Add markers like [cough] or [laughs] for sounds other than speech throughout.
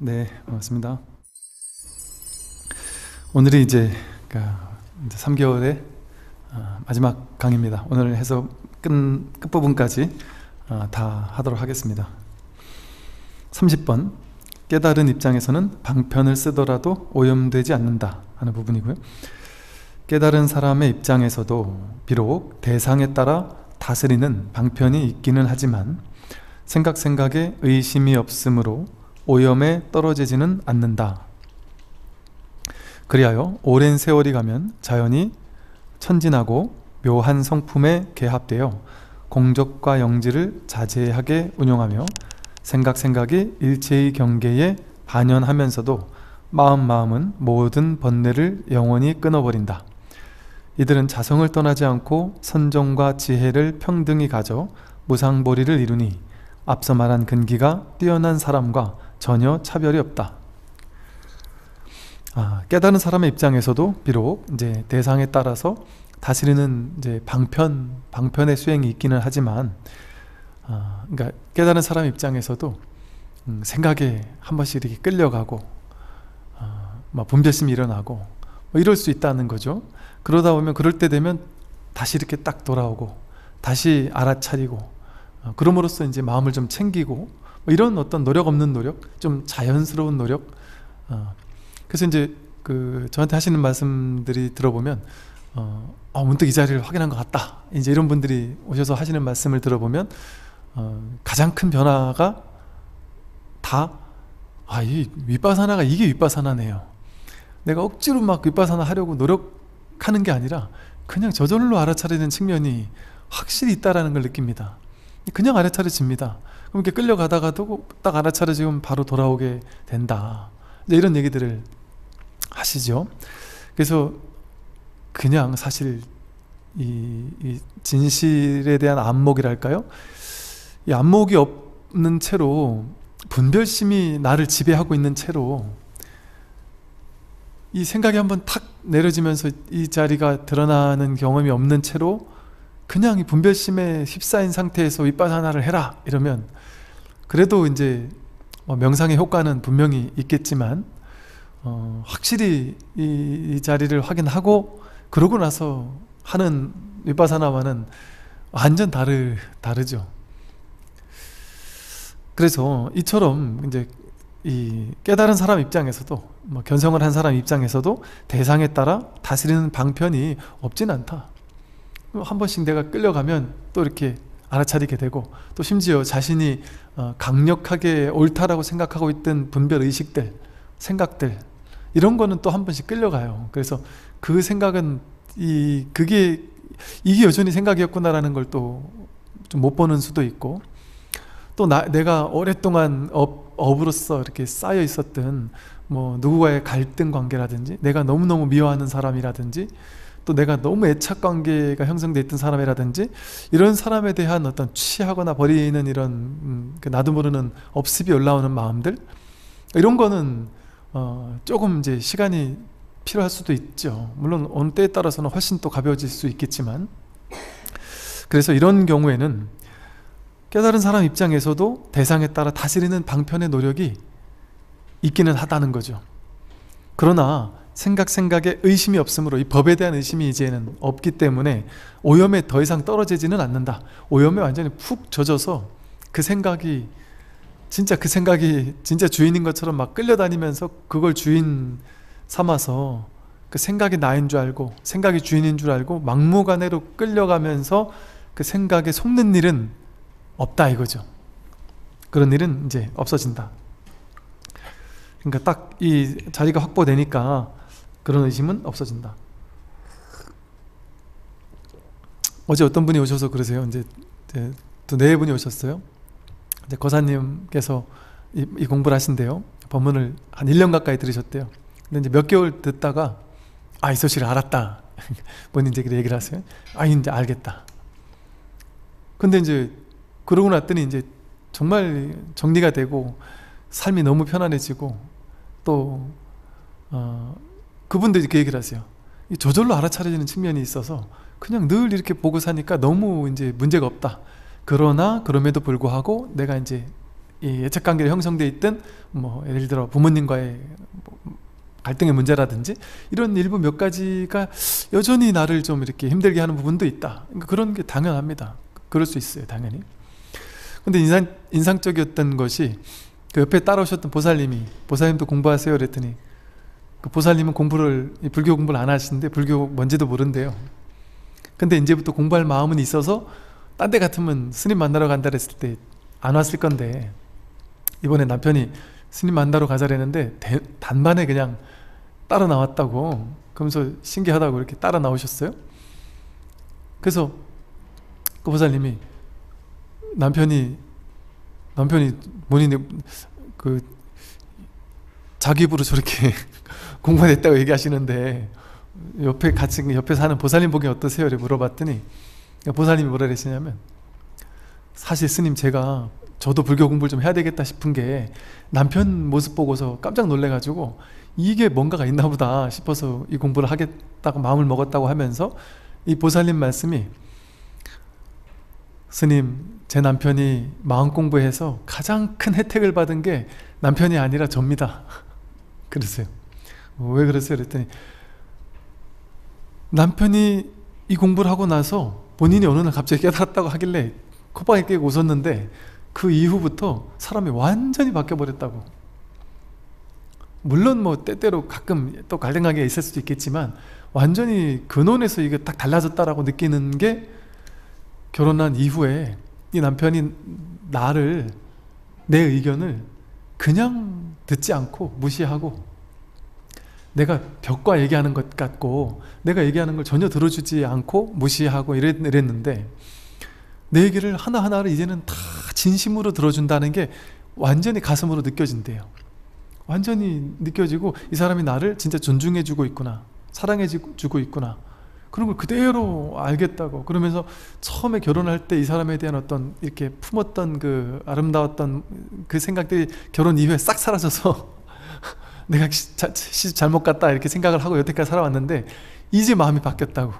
네, 반갑습니다. 오늘이 이제, 그 이제 3개월의 아, 마지막 강의입니다. 오늘 해서 끝, 끝부분까지 아, 다 하도록 하겠습니다. 30번 깨달은 입장에서는 방편을 쓰더라도 오염되지 않는다 하는 부분이고요. 깨달은 사람의 입장에서도 비록 대상에 따라 다스리는 방편이 있기는 하지만 생각 생각에 의심이 없으므로 오염에 떨어지지는 않는다. 그리하여 오랜 세월이 가면 자연이 천진하고 묘한 성품에 개합되어 공적과 영지를 자제하게 운용하며 생각 생각이 일체의 경계에 반연하면서도 마음 마음은 모든 번뇌를 영원히 끊어버린다. 이들은 자성을 떠나지 않고 선정과 지혜를 평등히 가져 무상보리를 이루니 앞서 말한 근기가 뛰어난 사람과 전혀 차별이 없다. 아, 깨달은 사람의 입장에서도 비록 이제 대상에 따라서 다스리는 이제 방편 방편의 수행이 있기는 하지만 아, 그러니까 깨달은 사람 입장에서도 음, 생각에 한 번씩 이렇게 끌려가고 아, 막 분별심이 일어나고 뭐 이럴 수 있다는 거죠. 그러다 보면 그럴 때 되면 다시 이렇게 딱 돌아오고 다시 알아차리고 아, 그럼으로써 이제 마음을 좀 챙기고 뭐 이런 어떤 노력 없는 노력, 좀 자연스러운 노력. 어, 그래서 이제 그 저한테 하시는 말씀들이 들어보면 어, 어, 문득 이 자리를 확인한 것 같다. 이제 이런 분들이 오셔서 하시는 말씀을 들어보면 어, 가장 큰 변화가 다 아, 이 윗바사나가 이게 윗바사나네요. 내가 억지로 막 윗바사나 하려고 노력하는 게 아니라 그냥 저절로 알아차리는 측면이 확실히 있다라는 걸 느낍니다. 그냥 알아차려집니다. 그럼 이렇게 끌려가다가도 딱 알아차려 지금 바로 돌아오게 된다. 이런 얘기들을 하시죠. 그래서 그냥 사실 이, 이 진실에 대한 안목이랄까요? 이 안목이 없는 채로 분별심이 나를 지배하고 있는 채로 이 생각이 한번 탁 내려지면서 이 자리가 드러나는 경험이 없는 채로 그냥 분별심에 휩싸인 상태에서 윗바사나를 해라 이러면 그래도 이제 어, 명상의 효과는 분명히 있겠지만 어, 확실히 이, 자리를 확인하고 그러고 나서 하는 윗바사나와는 완전 다르, 다르죠. 그래서 이처럼 이제 이 깨달은 사람 입장에서도 뭐 견성을 한 사람 입장에서도 대상에 따라 다스리는 방편이 없진 않다. 한 번씩 내가 끌려가면 또 이렇게 알아차리게 되고 또 심지어 자신이 어, 강력하게 옳다라고 생각하고 있던 분별 의식들, 생각들 이런 거는 또 한 번씩 끌려가요. 그래서 그 생각은 이 그게 이게 여전히 생각이었구나라는 걸 또 좀 못 보는 수도 있고 또 나, 내가 오랫동안 업, 업으로서 이렇게 쌓여 있었던 뭐 누구와의 갈등 관계라든지 내가 너무너무 미워하는 사람이라든지 또 내가 너무 애착 관계가 형성돼 있던 사람이라든지 이런 사람에 대한 어떤 취하거나 버리는 이런 음, 그 나도 모르는 업습이 올라오는 마음들 이런 거는 어, 조금 이제 시간이 필요할 수도 있죠. 물론 어느 때에 따라서는 훨씬 또 가벼워질 수 있겠지만 그래서 이런 경우에는 깨달은 사람 입장에서도 대상에 따라 다스리는 방편의 노력이 있기는 하다는 거죠. 그러나 생각 생각에 의심이 없으므로 이 법에 대한 의심이 이제는 없기 때문에 오염에 더 이상 떨어지지는 않는다. 오염에 완전히 푹 젖어서 그 생각이 진짜 그 생각이 진짜 주인인 것처럼 막 끌려다니면서 그걸 주인 삼아서 그 생각이 나인 줄 알고 생각이 주인인 줄 알고 막무가내로 끌려가면서 그 생각에 속는 일은 없다 이거죠. 그런 일은 이제 없어진다. 그러니까 딱 이 자리가 확보되니까 그런 의심은 없어진다. 어제 어떤 분이 오셔서 그러세요. 이제, 또 네 분이 오셨어요. 이제 거사님께서 이, 이 공부를 하신대요. 법문을 한 1년 가까이 들으셨대요. 근데 이제 몇 개월 듣다가 아, 이 소식을 알았다. [laughs] 본인 이제 얘기를 하세요. 아, 이제 알겠다. 근데 이제 그러고 났더니 이제 정말 정리가 되고 삶이 너무 편안해지고 또 어, 그분도 이렇게 얘기를 하세요. 저절로 알아차려지는 측면이 있어서 그냥 늘 이렇게 보고 사니까 너무 이제 문제가 없다. 그러나 그럼에도 불구하고 내가 이제 예측 관계로 형성돼 있던 뭐 예를 들어 부모님과의 뭐 갈등의 문제라든지 이런 일부 몇 가지가 여전히 나를 좀 이렇게 힘들게 하는 부분도 있다. 그러니까 그런 게 당연합니다. 그럴 수 있어요, 당연히. 근데 인상, 인상적이었던 것이 그 옆에 따라오셨던 보살님이 보살님도 공부하세요 그랬더니 그 보살님은 공부를 불교 공부를 안 하시는데 불교 뭔지도 모른대요. 근데 이제부터 공부할 마음은 있어서 딴 데 같으면 스님 만나러 간다 그랬을 때 안 왔을 건데 이번에 남편이 스님 만나러 가자랬는데 단반에 그냥 따라 나왔다고 그러면서 신기하다고 이렇게 따라 나오셨어요. 그래서 그 보살님이 남편이 남편이 뭐니 그 자기 입으로 저렇게 공부가 됐다고 얘기하시는데 옆에 같이 그 옆에 사는 보살님 보기 어떠세요? 이렇게 물어봤더니 그러니까 보살님이 뭐라 그러시냐면 사실 스님 제가 저도 불교 공부를 좀 해야 되겠다 싶은 게 남편 모습 보고서 깜짝 놀래가지고 이게 뭔가가 있나 보다 싶어서 이 공부를 하겠다고 마음을 먹었다고 하면서 이 보살님 말씀이 스님 제 남편이 마음 공부해서 가장 큰 혜택을 받은 게 남편이 아니라 접니다 [laughs] 그러세요 왜 그랬어요? 그랬더니 남편이 이 공부를 하고 나서 본인이 어느 날 갑자기 깨달았다고 하길래 콧방에 끼고 웃었는데 그 이후부터 사람이 완전히 바뀌어버렸다고. 물론 뭐 때때로 가끔 또갈등관계 있을 수도 있겠지만 완전히 근원에서 이게 딱 달라졌다라고 느끼는 게 결혼한 이후에 이 남편이 나를 내 의견을 그냥 듣지 않고 무시하고 내가 벽과 얘기하는 것 같고 내가 얘기하는 걸 전혀 들어주지 않고 무시하고 이랬, 이랬는데 내 얘기를 하나하나를 이제는 다 진심으로 들어준다는 게 완전히 가슴으로 느껴진대요. 완전히 느껴지고 이 사람이 나를 진짜 존중해주고 있구나. 사랑해주고 있구나. 그런 걸 그대로 알겠다고. 그러면서 처음에 결혼할 때 이 사람에 대한 어떤 이렇게 품었던 그 아름다웠던 그 생각들이 결혼 이후에 싹 사라져서 [laughs] 내가 시집 잘못 갔다 이렇게 생각을 하고 여태까지 살아왔는데 이제 마음이 바뀌었다고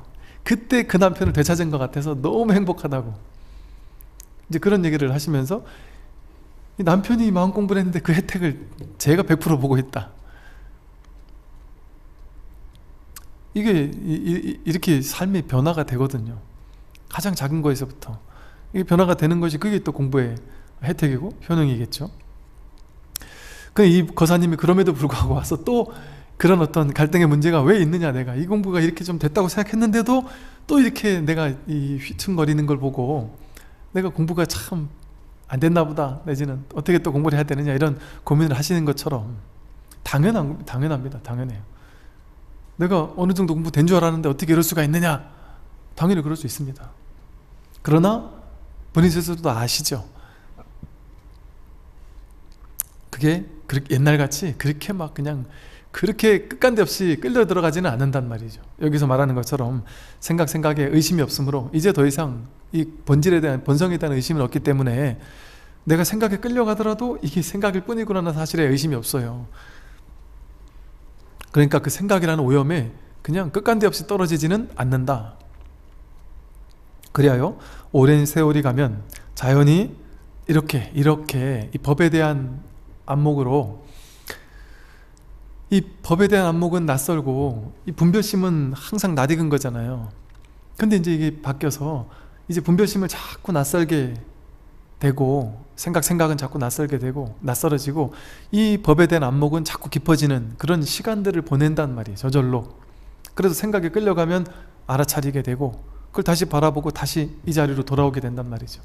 그때 그 남편을 되찾은 것 같아서 너무 행복하다고 이제 그런 얘기를 하시면서 남편이 마음 공부를 했는데 그 혜택을 제가 100% 보고 있다 이게 이, 렇게 삶의 변화가 되거든요 가장 작은 거에서부터 이게 변화가 되는 것이 그게 또 공부의 혜택이고 효능이겠죠 그이 거사님이 그럼에도 불구하고 와서 또 그런 어떤 갈등의 문제가 왜 있느냐 내가 이 공부가 이렇게 좀 됐다고 생각했는데도 또 이렇게 내가 이 휘청거리는 걸 보고 내가 공부가 참 안 됐나 보다 내지는 어떻게 또 공부를 해야 되느냐 이런 고민을 하시는 것처럼 당연한 당연합니다 당연해요 내가 어느 정도 공부 된 줄 알았는데 어떻게 이럴 수가 있느냐 당연히 그럴 수 있습니다 그러나 본인 스스로도 아시죠 그게 옛날같이 그렇게 막 그냥 그렇게 끝간데 없이 끌려 들어가지는 않는단 말이죠. 여기서 말하는 것처럼 생각 생각에 의심이 없으므로 이제 더 이상 이 본질에 대한 본성에 대한 의심은 없기 때문에 내가 생각에 끌려가더라도 이게 생각일 뿐이구나 사실에 의심이 없어요. 그러니까 그 생각이라는 오염에 그냥 끝간데 없이 떨어지지는 않는다. 그래요 오랜 세월이 가면 자연이 이렇게 이렇게 이 법에 대한 안목으로 이 법에 대한 안목은 낯설고 이 분별심은 항상 낯익은 거잖아요. 근데 이제 이게 바뀌어서 이제 분별심을 자꾸 낯설게 되고 생각 생각은 자꾸 낯설게 되고 낯설어지고 이 법에 대한 안목은 자꾸 깊어지는 그런 시간들을 보낸단 말이에요. 저절로. 그래서 생각에 끌려가면 알아차리게 되고 그걸 다시 바라보고 다시 이 자리로 돌아오게 된단 말이죠.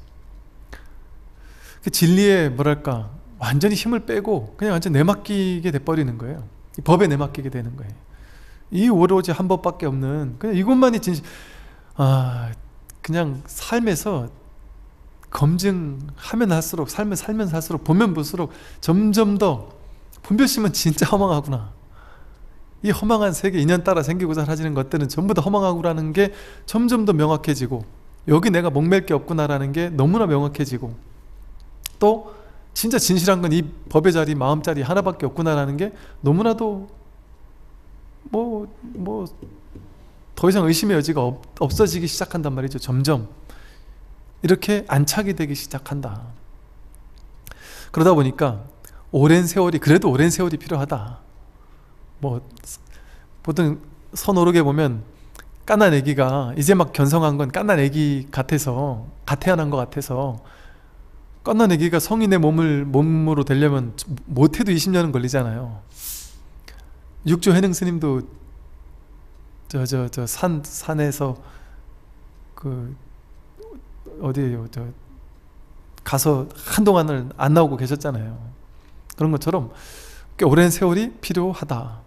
그 진리의 뭐랄까 완전히 힘을 빼고 그냥 완전 내맡기게 돼버리는 거예요. 법에 내맡기게 되는 거예요. 이 오로지 한 법밖에 없는 그냥 이것만이 진심 아 그냥 삶에서 검증하면 할수록 삶을 살면 살수록 보면 볼수록 점점 더 분별심은 진짜 허망하구나 이 허망한 세계 인연따라 생기고 사라지는 것들은 전부 다 허망하구라는 게 점점 더 명확해지고 여기 내가 목맬 게 없구나라는 게 너무나 명확해지고 또 진짜 진실한 건 이 법의 자리, 마음 자리 하나밖에 없구나라는 게 너무나도 뭐, 뭐, 더 이상 의심의 여지가 없, 없어지기 시작한단 말이죠. 점점. 이렇게 안착이 되기 시작한다. 그러다 보니까 오랜 세월이, 그래도 오랜 세월이 필요하다. 뭐, 보통 선오르게 보면 까난 애기가 이제 막 견성한 건 까난 애기 같아서, 갓 태어난 것 같아서 깐나내기가 성인의 몸을 몸으로 되려면 못해도 20년은 걸리잖아요. 육조 해능 스님도 저 저 저 산 산에서 그 어디에요 저 가서 한동안을 안 나오고 계셨잖아요. 그런 것처럼 꽤 오랜 세월이 필요하다.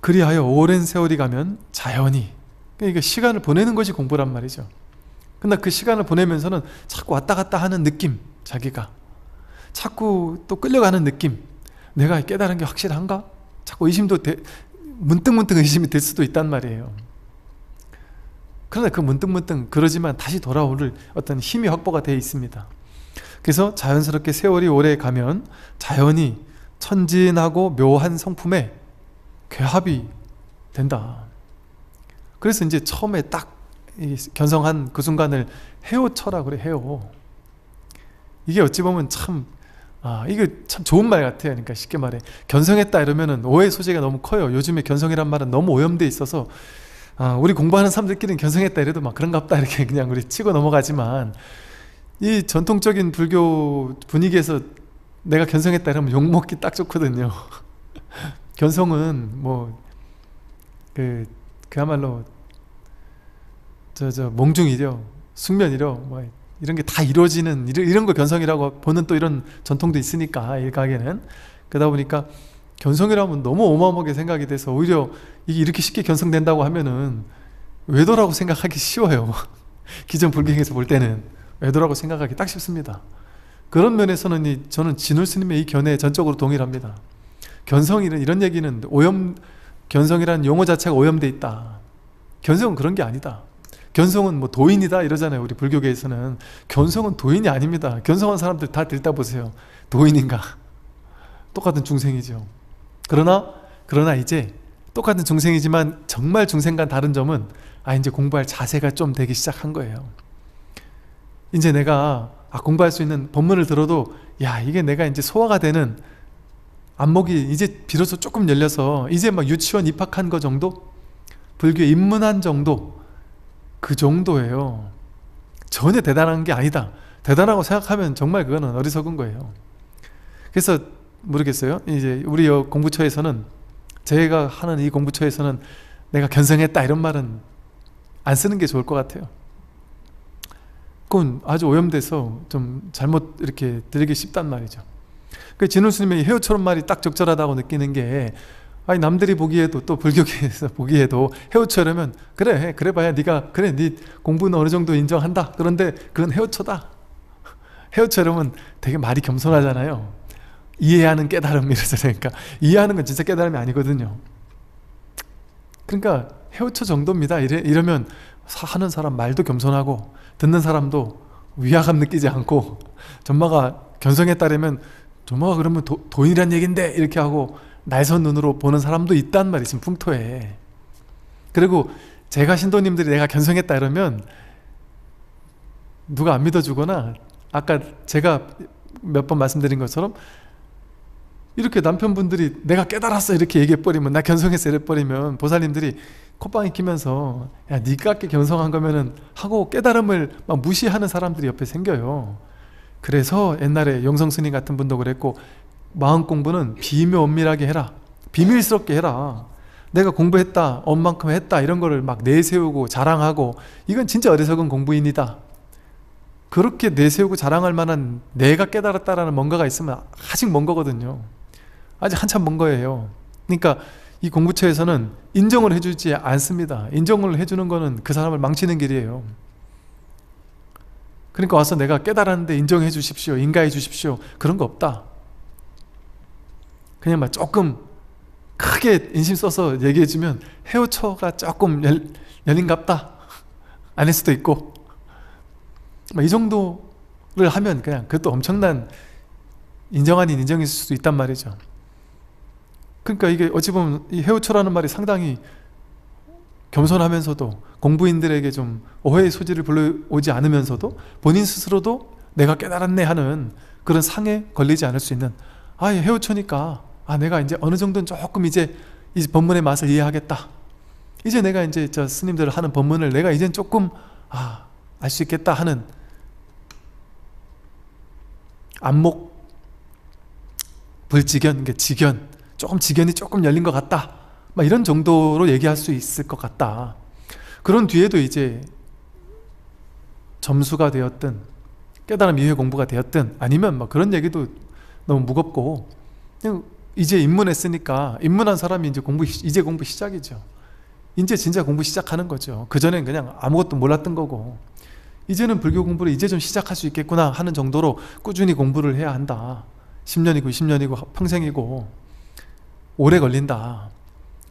그리하여 오랜 세월이 가면 자연히 그러니까 시간을 보내는 것이 공부란 말이죠. 근데 그 시간을 보내면서는 자꾸 왔다 갔다 하는 느낌, 자기가. 자꾸 또 끌려가는 느낌. 내가 깨달은 게 확실한가? 자꾸 의심도 되, 문득문득 의심이 될 수도 있단 말이에요. 그러나 그 문득문득 그러지만 다시 돌아오를 어떤 힘이 확보가 되어 있습니다. 그래서 자연스럽게 세월이 오래 가면 자연이 천진하고 묘한 성품에 괴합이 된다. 그래서 이제 처음에 딱 견성한 그 순간을 헤오쳐라 그래 헤어 이게 어찌 보면 참 아, 이게 참 좋은 말 같아요. 그러니까 쉽게 말해. 견성했다 이러면은 오해 소재가 너무 커요. 요즘에 견성이란 말은 너무 오염돼 있어서, 아, 우리 공부하는 사람들끼리는 견성했다 이래도 막 그런갑다 이렇게 [laughs] 그냥 우리 치고 넘어가지만, 이 전통적인 불교 분위기에서 내가 견성했다 이러면 욕먹기 딱 좋거든요. [laughs] 견성은 뭐, 그, 그야말로 저, 저, 몽중이려숙면이려뭐 이런 게 다 이루어지는, 이런, 이런 걸 견성이라고 보는 또 이런 전통도 있으니까, 일각에는 그러다 보니까 견성이라면 너무 어마어마하게 생각이 돼서 오히려 이게 이렇게 쉽게 견성된다고 하면은 외도라고 생각하기 쉬워요. [laughs] 기존 불경에서 볼 때는 외도라고 생각하기 딱 쉽습니다. 그런 면에서는 이, 저는 진울 스님의 이 견해에 전적으로 동일합니다. 견성이는 이런 얘기는 오염 견성이라는 용어 자체가 오염돼 있다. 견성은 그런 게 아니다. 견성은 뭐 도인이다 이러잖아요. 우리 불교계에서는. 견성은 도인이 아닙니다. 견성한 사람들 다 들다 보세요. 도인인가. [laughs] 똑같은 중생이죠. 그러나, 그러나 이제 똑같은 중생이지만 정말 중생과 다른 점은 아, 이제 공부할 자세가 좀 되기 시작한 거예요. 이제 내가 아, 공부할 수 있는 법문을 들어도 야, 이게 내가 이제 소화가 되는 안목이 이제 비로소 조금 열려서 이제 막 유치원 입학한 거 정도? 불교에 입문한 정도? 그 정도예요. 전혀 대단한 게 아니다. 대단하고 생각하면 정말 그거는 어리석은 거예요. 그래서 모르겠어요. 이제 우리 공부처에서는 제가 하는 이 공부처에서는 내가 견성했다 이런 말은 안 쓰는 게 좋을 것 같아요. 그건 아주 오염돼서 좀 잘못 이렇게 들리기 쉽단 말이죠. 그 진훈 스님의 해요처럼 말이 딱 적절하다고 느끼는 게 아니 남들이 보기에도 또 불교계에서 [laughs] 보기에도 헤어처라면 그래 그래봐야 네가 그래 네 공부는 어느 정도 인정한다 그런데 그건 헤어처다헤어처라면 [laughs] 되게 말이 겸손하잖아요 이해하는 깨달음 이래서 그러니까 이해하는 건 진짜 깨달음이 아니거든요 그러니까 헤어처 정도입니다 이래, 이러면 하는 사람 말도 겸손하고 듣는 사람도 위화감 느끼지 않고 전마가 견성에 따르면 전마가 그러면 도, 인이란 얘긴데 이렇게 하고 날선 눈으로 보는 사람도 있단 말이지 풍토에 그리고 제가 신도님들이 내가 견성했다 이러면 누가 안 믿어주거나 아까 제가 몇 번 말씀드린 것처럼 이렇게 남편분들이 내가 깨달았어 이렇게 얘기해버리면 나 견성했어 이래버리면 보살님들이 콧방이 끼면서 야 니가 네 견성한 거면은 하고 깨달음을 막 무시하는 사람들이 옆에 생겨요 그래서 옛날에 영성스님 같은 분도 그랬고 마음 공부는 비밀밀하게 엄 해라. 비밀스럽게 해라. 내가 공부했다. 엄만큼 했다. 이런 거를 막 내세우고 자랑하고 이건 진짜 어리석은 공부인이다. 그렇게 내세우고 자랑할 만한 내가 깨달았다라는 뭔가가 있으면 아직 먼 거거든요. 아직 한참 먼 거예요. 그러니까 이 공부처에서는 인정을 해주지 않습니다. 인정을 해주는 거는 그 사람을 망치는 길이에요. 그러니까 와서 내가 깨달았는데 인정해 주십시오. 인가해 주십시오. 그런 거 없다. 그냥 막 조금 크게 인심 써서 얘기해주면 헤어처가 조금 열, 열린갑다. [laughs] 아닐 수도 있고. 이 정도를 하면 그냥 그것도 엄청난 인정 아닌 인정일 수도 있단 말이죠. 그러니까 이게 어찌 보면 이 해우초라는 말이 상당히 겸손하면서도 공부인들에게 좀 오해의 소지를 불러오지 않으면서도 본인 스스로도 내가 깨달았네 하는 그런 상에 걸리지 않을 수 있는 아, 해우초니까 아, 내가 이제 어느 정도는 조금 이제 이 법문의 맛을 이해하겠다. 이제 내가 이제 저 스님들 하는 법문을 내가 이젠 조금 아, 알 수 있겠다 하는 안목 불지견, 그러 지견, 조금 지견이 조금 열린 것 같다. 막 이런 정도로 얘기할 수 있을 것 같다. 그런 뒤에도 이제 점수가 되었든 깨달음 이해 공부가 되었든 아니면 뭐 그런 얘기도 너무 무겁고 그냥 이제 입문했으니까 입문한 사람이 이제 공부 이제 공부 시작이죠. 이제 진짜 공부 시작하는 거죠. 그 전엔 그냥 아무것도 몰랐던 거고 이제는 불교 공부를 이제 좀 시작할 수 있겠구나 하는 정도로 꾸준히 공부를 해야 한다. 10년이고 20년이고 평생이고 오래 걸린다.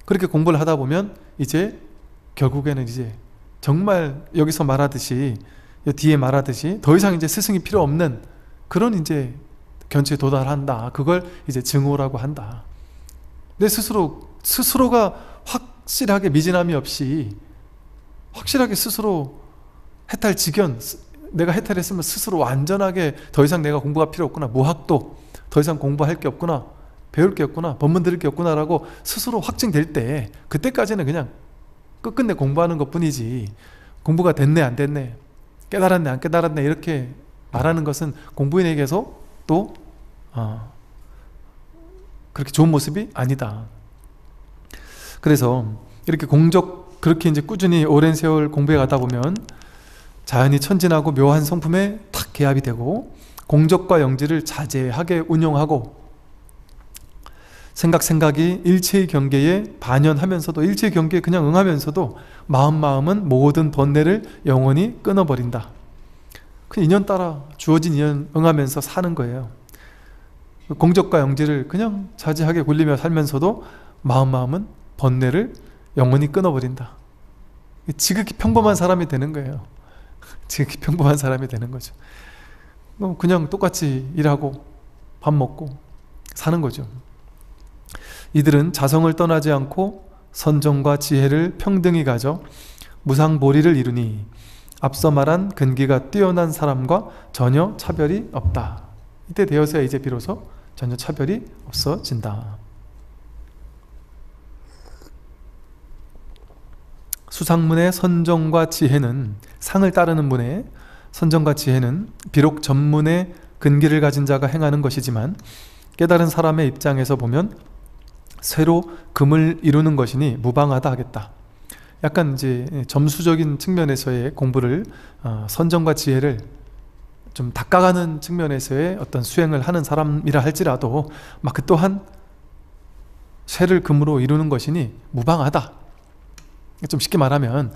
그렇게 공부를 하다 보면 이제 결국에는 이제 정말 여기서 말하듯이 뒤에 말하듯이 더 이상 이제 스승이 필요 없는 그런 이제 견치에 도달한다. 그걸 이제 증오라고 한다. 내 스스로 스스로가 확실하게 미진함이 없이 확실하게 스스로 해탈 직연, 내가 해탈했으면 스스로 완전하게 더 이상 내가 공부가 필요 없구나 무학도 더 이상 공부할 게 없구나 배울 게 없구나 법문 들을 게 없구나라고 스스로 확증될 때 그때까지는 그냥 끝끝내 공부하는 것뿐이지 공부가 됐네 안 됐네 깨달았네 안 깨달았네 이렇게 말하는 것은 공부인에게서 또 어, 그렇게 좋은 모습이 아니다. 그래서 이렇게 공적 그렇게 이제 꾸준히 오랜 세월 공부해 가다 보면 자연히 천진하고 묘한 성품에 탁 개합이 되고 공적과 영지를 자제하게 운용하고 생각 생각이 일체의 경계에 반연하면서도 일체의 경계에 그냥 응하면서도 마음 마음은 모든 번뇌를 영원히 끊어버린다. 그 인연 따라 주어진 인연 응하면서 사는 거예요. 공적과 영지를 그냥 자제하게 굴리며 살면서도 마음 마음은 번뇌를 영원히 끊어버린다. 지극히 평범한 사람이 되는 거예요. [laughs] 지극히 평범한 사람이 되는 거죠. 뭐 그냥 똑같이 일하고 밥 먹고 사는 거죠. 이들은 자성을 떠나지 않고 선정과 지혜를 평등히 가져 무상보리를 이루니 앞서 말한 근기가 뛰어난 사람과 전혀 차별이 없다. 이때 되어서야 이제 비로소 전혀 차별이 없어진다. 수상문의 선정과 지혜는 상을 따르는 문의 선정과 지혜는 비록 전문의 근기를 가진 자가 행하는 것이지만 깨달은 사람의 입장에서 보면 새로 금을 이루는 것이니 무방하다 하겠다. 약간 이제 점수적인 측면에서의 공부를 어, 선정과 지혜를 좀 닦아가는 측면에서의 어떤 수행을 하는 사람이라 할지라도 막 그 또한 쇠를 금으로 이루는 것이니 무방하다. 좀 쉽게 말하면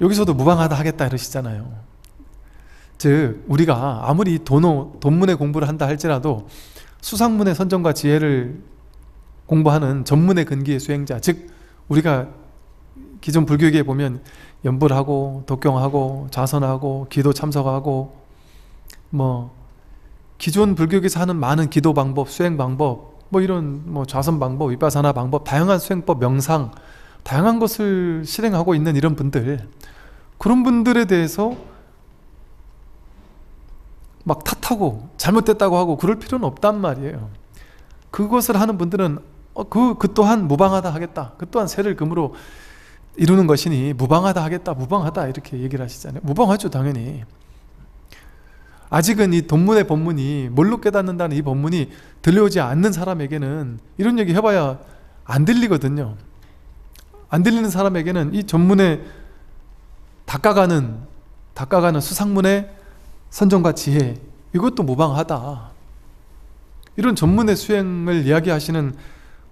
여기서도 무방하다 하겠다 이러시잖아요. 즉 우리가 아무리 도노 돈문의 공부를 한다 할지라도 수상문의 선정과 지혜를 공부하는 전문의 근기의 수행자, 즉 우리가 기존 불교계에 보면 연불하고 독경하고 좌선하고 기도 참석하고 뭐 기존 불교계에서 하는 많은 기도 방법, 수행 방법, 뭐 이런 뭐 좌선 방법, 위바사나 방법, 다양한 수행법, 명상, 다양한 것을 실행하고 있는 이런 분들, 그런 분들에 대해서 막 탓하고 잘못됐다고 하고 그럴 필요는 없단 말이에요. 그것을 하는 분들은 어, 그, 그 또한 무방하다 하겠다. 그 또한 새를 금으로 이루는 것이니 무방하다 하겠다 무방하다 이렇게 얘기를 하시잖아요 무방하죠 당연히 아직은 이 돈문의 법문이 뭘로 깨닫는다는 이 법문이 들려오지 않는 사람에게는 이런 얘기 해봐야 안 들리거든요 안 들리는 사람에게는 이 전문에 닦아가는 닦아가는 수상문의 선정과 지혜 이것도 무방하다 이런 전문의 수행을 이야기하시는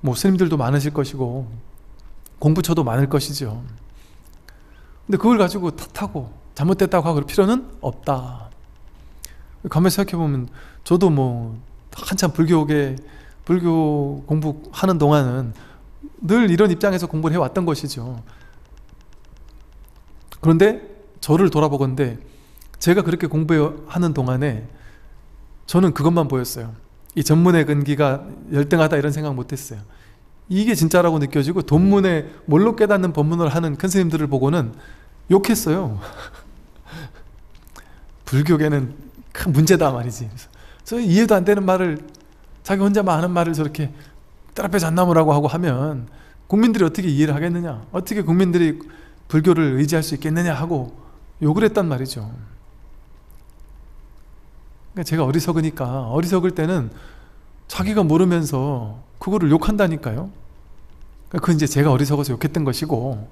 뭐 스님들도 많으실 것이고 공부처도 많을 것이죠. 근데 그걸 가지고 탓하고 잘못됐다고 하 필요는 없다. 가만히 생각해보면 저도 뭐 한참 불교계 불교 공부하는 동안은 늘 이런 입장에서 공부를 해왔던 것이죠. 그런데 저를 돌아보건데 제가 그렇게 공부하는 동안에 저는 그것만 보였어요. 이 전문의 근기가 열등하다 이런 생각 못했어요. 이게 진짜라고 느껴지고 돈문에 뭘로 깨닫는 법문을 하는 큰 스님들을 보고는 욕했어요. [laughs] 불교계는 큰 문제다 말이지. 그래서 이해도 안 되는 말을 자기 혼자만 하는 말을 저렇게 따라빼 잔나무라고 하고 하면 국민들이 어떻게 이해를 하겠느냐? 어떻게 국민들이 불교를 의지할 수 있겠느냐 하고 욕을 했단 말이죠. 그러니까 제가 어리석으니까 어리석을 때는 자기가 모르면서 그거를 욕한다니까요. 그 이제 제가 어리석어서 욕했던 것이고,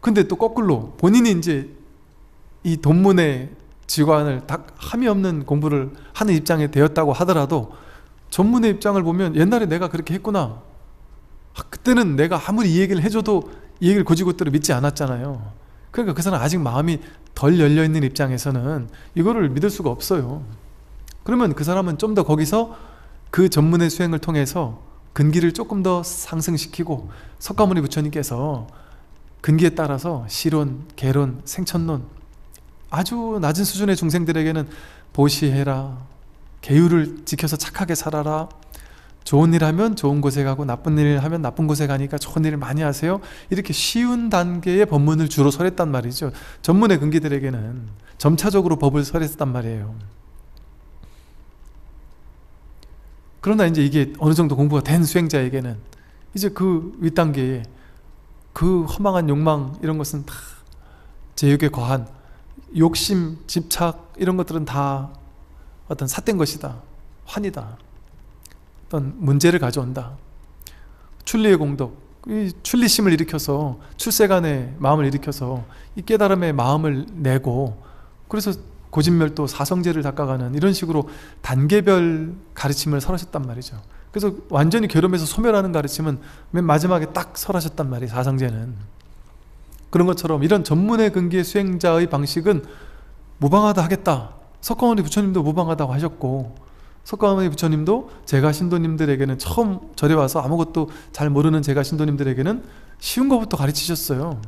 근데 또 거꾸로 본인이 이제 이 돈문의 지관을 딱 함이 없는 공부를 하는 입장에 되었다고 하더라도 전문의 입장을 보면 옛날에 내가 그렇게 했구나. 아, 그때는 내가 아무리 이 얘기를 해줘도 이 얘기를 고지고대로 믿지 않았잖아요. 그러니까 그 사람 아직 마음이 덜 열려 있는 입장에서는 이거를 믿을 수가 없어요. 그러면 그 사람은 좀 더 거기서 그 전문의 수행을 통해서 근기를 조금 더 상승시키고 석가모니 부처님께서 근기에 따라서 실론 개론, 생천론 아주 낮은 수준의 중생들에게는 보시해라 계율을 지켜서 착하게 살아라 좋은 일 하면 좋은 곳에 가고 나쁜 일 하면 나쁜 곳에 가니까 좋은 일을 많이 하세요 이렇게 쉬운 단계의 법문을 주로 설했단 말이죠 전문의 근기들에게는 점차적으로 법을 설했단 말이에요 그러나 이제 이게 어느 정도 공부가 된 수행자에게는 이제 그 윗단계에 그 허망한 욕망 이런 것은 다제육에 과한 욕심, 집착 이런 것들은 다 어떤 삿된 것이다. 환이다. 어떤 문제를 가져온다. 출리의 공덕, 이 출리심을 일으켜서 출세간의 마음을 일으켜서 이 깨달음의 마음을 내고 그래서 고진멸도 사성제를 닦아가는 이런 식으로 단계별 가르침을 설하셨단 말이죠. 그래서 완전히 괴로움서 소멸하는 가르침은 맨 마지막에 딱 설하셨단 말이에요. 사성제는. 그런 것처럼 이런 전문의 근기의 수행자의 방식은 무방하다 하겠다. 석가모니 부처님도 무방하다고 하셨고 석가모니 부처님도 제가 신도님들에게는 처음 절에 와서 아무것도 잘 모르는 제가 신도님들에게는 쉬운 것부터 가르치셨어요.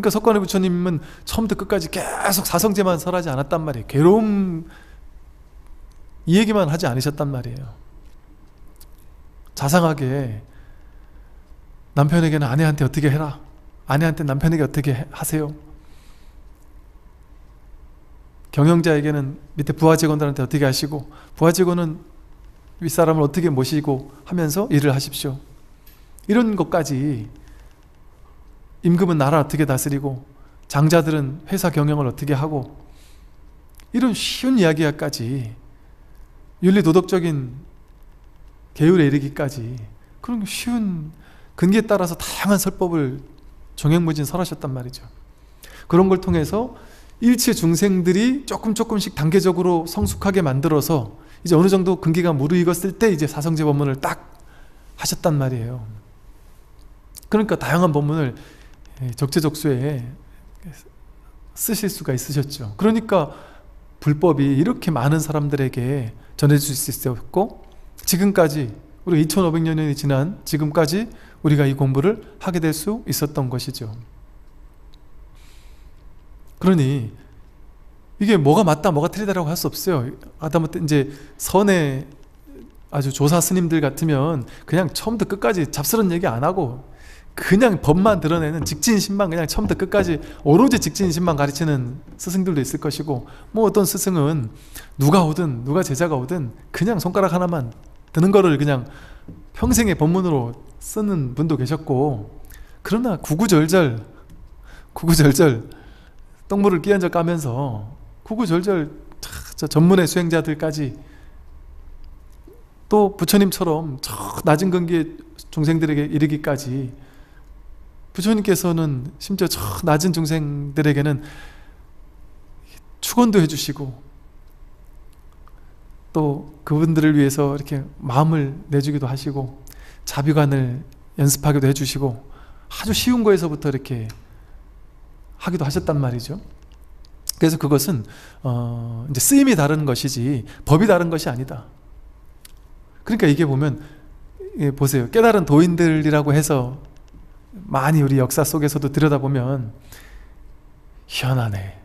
그러니까 석관의 부처님은 처음부터 끝까지 계속 사성제만 설하지 않았단 말이에요. 괴로움 이 얘기만 하지 않으셨단 말이에요. 자상하게 남편에게는 아내한테 어떻게 해라. 아내한테 남편에게 어떻게 하세요. 경영자에게는 밑에 부하 직원들한테 어떻게 하시고 부하 직원은 윗사람을 어떻게 모시고 하면서 일을 하십시오. 이런 것까지 임금은 나라 어떻게 다스리고 장자들은 회사 경영을 어떻게 하고 이런 쉬운 이야기까지 야 윤리 도덕적인 계율에 이르기까지 그런 쉬운 근기에 따라서 다양한 설법을 종횡무진 설하셨단 말이죠. 그런 걸 통해서 일체 중생들이 조금 조금씩 단계적으로 성숙하게 만들어서 이제 어느 정도 근기가 무르익었을 때 이제 사성제 법문을 딱 하셨단 말이에요. 그러니까 다양한 법문을 네, 적재적소에 쓰실 수가 있으셨죠. 그러니까 불법이 이렇게 많은 사람들에게 전해질 수 있었고 지금까지 우리 2500년이 지난 지금까지 우리가 이 공부를 하게 될 수 있었던 것이죠. 그러니 이게 뭐가 맞다 뭐가 틀리다라고 할 수 없어요. 아담한테 이제 선의 아주 조사 스님들 같으면 그냥 처음부터 끝까지 잡스런 얘기 안 하고 그냥 법만 드러내는 직진신만 그냥 처음부터 끝까지 오로지 직진신만 가르치는 스승들도 있을 것이고 뭐 어떤 스승은 누가 오든 누가 제자가 오든 그냥 손가락 하나만 드는 거를 그냥 평생의 법문으로 쓰는 분도 계셨고 그러나 구구절절 구구절절 똥물을 끼얹어 까면서 구구절절 저 전문의 수행자들까지 또 부처님처럼 저 낮은 경기에 중생들에게 이르기까지 부처님께서는 심지어 저 낮은 중생들에게는 축원도 해주시고 또 그분들을 위해서 이렇게 마음을 내주기도 하시고 자비관을 연습하기도 해주시고 아주 쉬운 거에서부터 이렇게 하기도 하셨단 말이죠. 그래서 그것은 어 이제 쓰임이 다른 것이지 법이 다른 것이 아니다. 그러니까 이게 보면 예, 보세요. 깨달은 도인들이라고 해서 많이 우리 역사 속에서도 들여다보면 희한하네.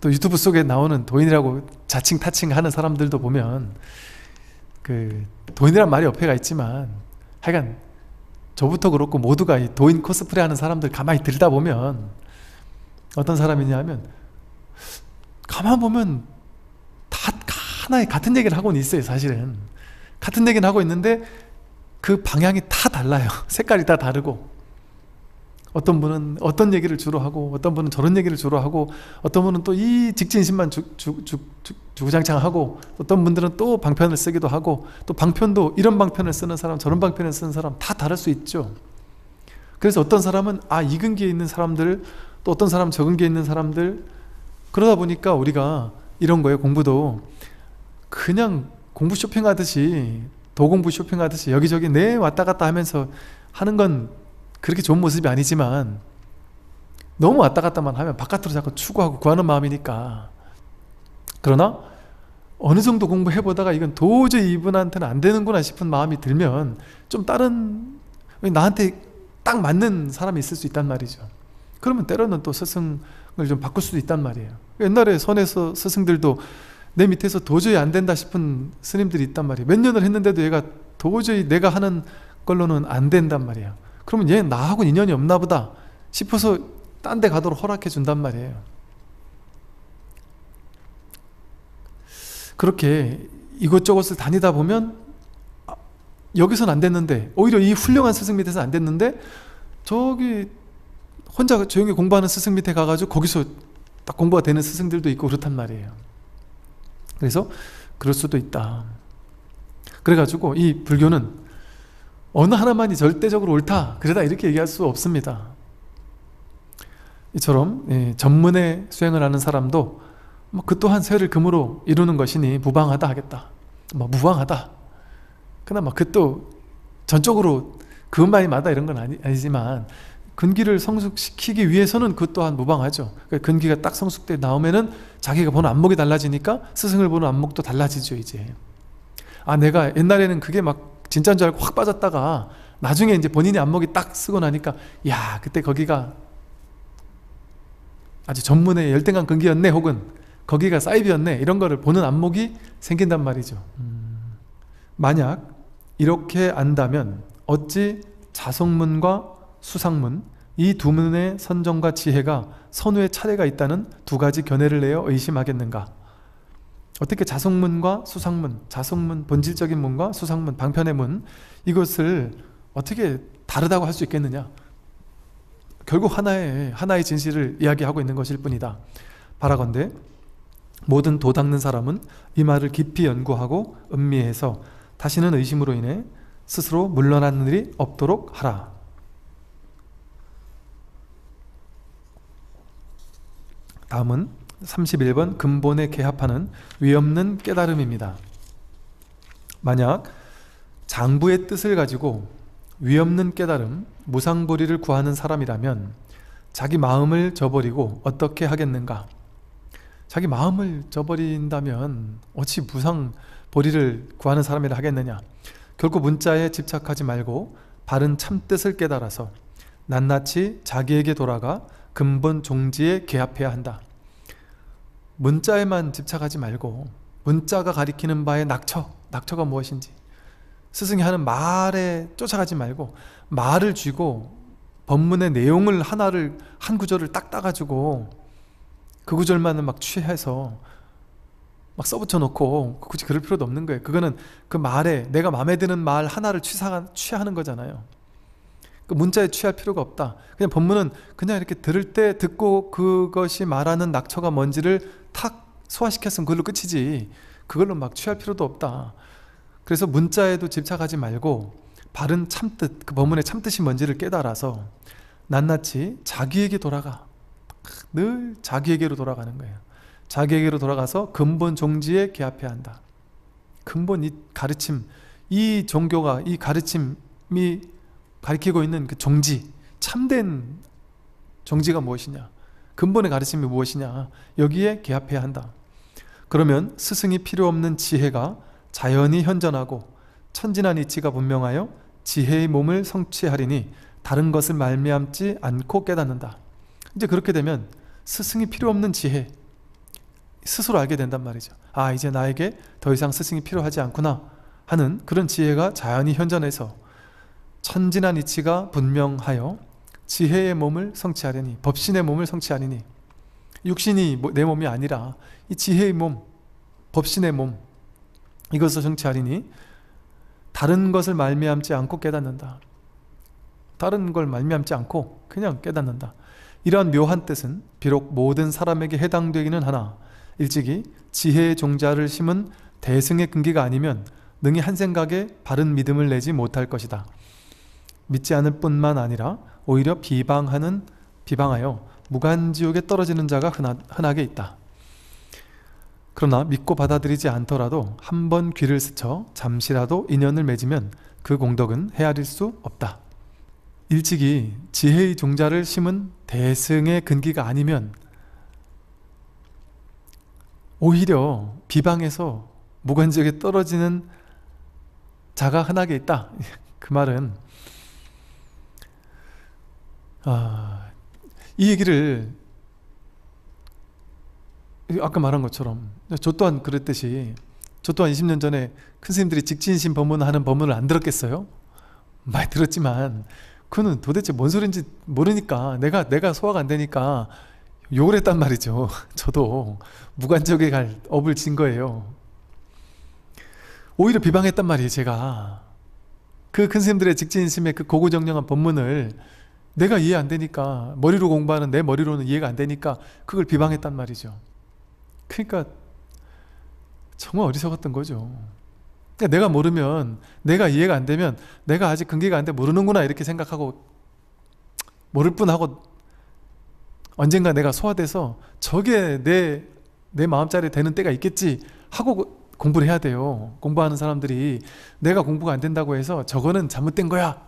또 유튜브 속에 나오는 도인이라고 자칭 타칭하는 사람들도 보면 그 도인이란 말이 옆에가 있지만 하여간 저부터 그렇고 모두가 이 도인 코스프레 하는 사람들 가만히 들다 여 보면 어떤 사람이냐면 하 가만 보면 다 하나의 같은 얘기를 하고는 있어요 사실은 같은 얘기는 하고 있는데 그 방향이 다 달라요 [laughs] 색깔이 다 다르고 어떤 분은 어떤 얘기를 주로 하고 어떤 분은 저런 얘기를 주로 하고 어떤 분은 또 이 직진심만 주, 구장창하고 어떤 분들은 또 방편을 쓰기도 하고 또 방편도 이런 방편을 쓰는 사람 저런 방편을 쓰는 사람 다 다를 수 있죠 그래서 어떤 사람은 아 익은 게 있는 사람들 또 어떤 사람 적은 게 있는 사람들 그러다 보니까 우리가 이런 거예요 공부도 그냥 공부 쇼핑하듯이 도공부 쇼핑하듯이 여기저기 내 네, 왔다 갔다 하면서 하는 건 그렇게 좋은 모습이 아니지만 너무 왔다 갔다만 하면 바깥으로 자꾸 추구하고 구하는 마음이니까 그러나 어느 정도 공부해 보다가 이건 도저히 이분한테는 안 되는구나 싶은 마음이 들면 좀 다른 나한테 딱 맞는 사람이 있을 수 있단 말이죠. 그러면 때로는 또 스승을 좀 바꿀 수도 있단 말이에요. 옛날에 선에서 스승들도 내 밑에서 도저히 안 된다 싶은 스님들이 있단 말이에요. 몇 년을 했는데도 얘가 도저히 내가 하는 걸로는 안 된단 말이에요. 그러면 얘 나하고 인연이 없나 보다 싶어서 딴 데 가도록 허락해 준단 말이에요. 그렇게 이것저것을 다니다 보면 아, 여기선 안 됐는데 오히려 이 훌륭한 스승 밑에서 안 됐는데 저기 혼자 조용히 공부하는 스승 밑에 가가지고 거기서 딱 공부가 되는 스승들도 있고 그렇단 말이에요. 그래서 그럴 수도 있다. 그래가지고 이 불교는 어느 하나만이 절대적으로 옳다 그러다 이렇게 얘기할 수 없습니다 이처럼 예, 전문의 수행을 하는 사람도 뭐그 또한 쇠를 금으로 이루는 것이니 무방하다 하겠다 뭐 무방하다 그나마 뭐 그또 전적으로 그것만이 마다 이런 건 아니, 아니지만 근기를 성숙시키기 위해서는 그 또한 무방하죠 그러니까 근기가 딱 성숙돼 나오면은 자기가 보는 안목이 달라지니까 스승을 보는 안목도 달라지죠 이제 아 내가 옛날에는 그게 막 진짜인 줄 알고 확 빠졌다가 나중에 이제 본인이 안목이 딱 쓰고 나니까 야 그때 거기가 아주 전문의 열등한 근기였네 혹은 거기가 사이비였네 이런 거를 보는 안목이 생긴단 말이죠 음. 만약 이렇게 안다면 어찌 자성문과 수상문 이 두 문의 선정과 지혜가 선우의 차례가 있다는 두 가지 견해를 내어 의심하겠는가 어떻게 자성문과 수상문, 자성문, 본질적인 문과 수상문, 방편의 문, 이것을 어떻게 다르다고 할 수 있겠느냐? 결국 하나의, 하나의 진실을 이야기하고 있는 것일 뿐이다. 바라건대, 모든 도 닦는 사람은 이 말을 깊이 연구하고 음미해서 다시는 의심으로 인해 스스로 물러나는 일이 없도록 하라. 다음은 31번 근본에 개합하는 위없는 깨달음입니다. 만약 장부의 뜻을 가지고 위없는 깨달음, 무상보리를 구하는 사람이라면 자기 마음을 저버리고 어떻게 하겠는가? 자기 마음을 저버린다면 어찌 무상보리를 구하는 사람이라 하겠느냐? 결코 문자에 집착하지 말고 바른 참뜻을 깨달아서 낱낱이 자기에게 돌아가 근본 종지에 개합해야 한다. 문자에만 집착하지 말고 문자가 가리키는 바에 낙처, 낙처가 무엇인지 스승이 하는 말에 쫓아가지 말고 말을 쥐고 법문의 내용을 하나를 한 구절을 딱 따가지고 그구절만을막 취해서 막 써붙여 놓고 굳이 그럴 필요도 없는 거예요. 그거는 그 말에 내가 마음에 드는 말 하나를 취사 취하는 거잖아요. 그 문자에 취할 필요가 없다. 그냥 본문은 그냥 이렇게 들을 때 듣고 그것이 말하는 낙처가 뭔지를 탁 소화시켰으면 그걸로 끝이지. 그걸로 막 취할 필요도 없다. 그래서 문자에도 집착하지 말고 바른 참뜻, 그 법문의 참뜻이 뭔지를 깨달아서 낱낱이 자기에게 돌아가. 늘 자기에게로 돌아가는 거예요. 자기에게로 돌아가서 근본 종지에 개합해야 한다. 근본 이 가르침, 이 종교가 이 가르침이 가리키고 있는 그 정지, 참된 정지가 무엇이냐, 근본의 가르침이 무엇이냐, 여기에 개합해야 한다. 그러면 스승이 필요 없는 지혜가 자연히 현전하고 천진한 이치가 분명하여 지혜의 몸을 성취하리니 다른 것을 말미암지 않고 깨닫는다. 이제 그렇게 되면 스승이 필요 없는 지혜 스스로 알게 된단 말이죠. 아 이제 나에게 더 이상 스승이 필요하지 않구나 하는 그런 지혜가 자연히 현전해서 천진한 이치가 분명하여 지혜의 몸을 성취하려니 법신의 몸을 성취하리니 육신이 뭐 내 몸이 아니라 이 지혜의 몸 법신의 몸 이것을 성취하리니 다른 것을 말미암지 않고 깨닫는다 다른 걸 말미암지 않고 그냥 깨닫는다 이러한 묘한 뜻은 비록 모든 사람에게 해당되기는 하나 일찍이 지혜의 종자를 심은 대승의 근기가 아니면 능히 한 생각에 바른 믿음을 내지 못할 것이다 믿지 않을 뿐만 아니라 오히려 비방하는 비방하여 무간지옥에 떨어지는 자가 흔하, 흔하게 있다. 그러나 믿고 받아들이지 않더라도 한 번 귀를 스쳐 잠시라도 인연을 맺으면 그 공덕은 헤아릴 수 없다. 일찍이 지혜의 종자를 심은 대승의 근기가 아니면 오히려 비방에서 무관지역에 떨어지는 자가 흔하게 있다. [laughs] 그 말은 아, 이 얘기를 아까 말한 것처럼 저 또한 그랬듯이 저 또한 20년 전에 큰선생님들이 직진심 법문하는 법문을 안 들었겠어요? 많이 들었지만 그는 도대체 뭔 소린지 모르니까 내가 내가 소화가 안 되니까 욕을 했단 말이죠. [laughs] 저도 무관적에 갈 업을 진 거예요. 오히려 비방했단 말이에요, 제가. 그 큰 스님들의 직진심의 그 고고정령한 법문을 내가 이해 안 되니까 머리로 공부하는 내 머리로는 이해가 안 되니까 그걸 비방했단 말이죠. 그러니까 정말 어리석었던 거죠. 그러니까 내가 모르면 내가 이해가 안 되면 내가 아직 근기가 안 돼 모르는구나 이렇게 생각하고 모를 뿐하고 언젠가 내가 소화돼서 저게 내 내 마음자리 되는 때가 있겠지 하고 공부를 해야 돼요. 공부하는 사람들이 내가 공부가 안 된다고 해서 저거는 잘못된 거야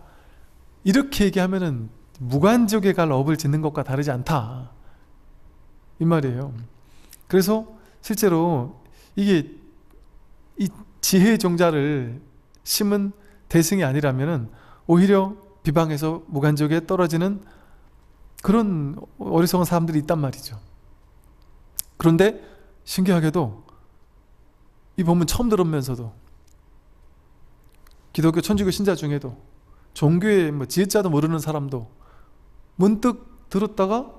이렇게 얘기하면은 무관지에갈 업을 짓는 것과 다르지 않다. 이 말이에요. 그래서 실제로 이게 이 지혜의 종자를 심은 대승이 아니라면은 오히려 비방에서 무간지에 떨어지는 그런 어리석은 사람들이 있단 말이죠. 그런데 신기하게도 이 본문 처음 들으면서도 기독교 천주교 신자 중에도 종교의 뭐 지혜자도 모르는 사람도 문득 들었다가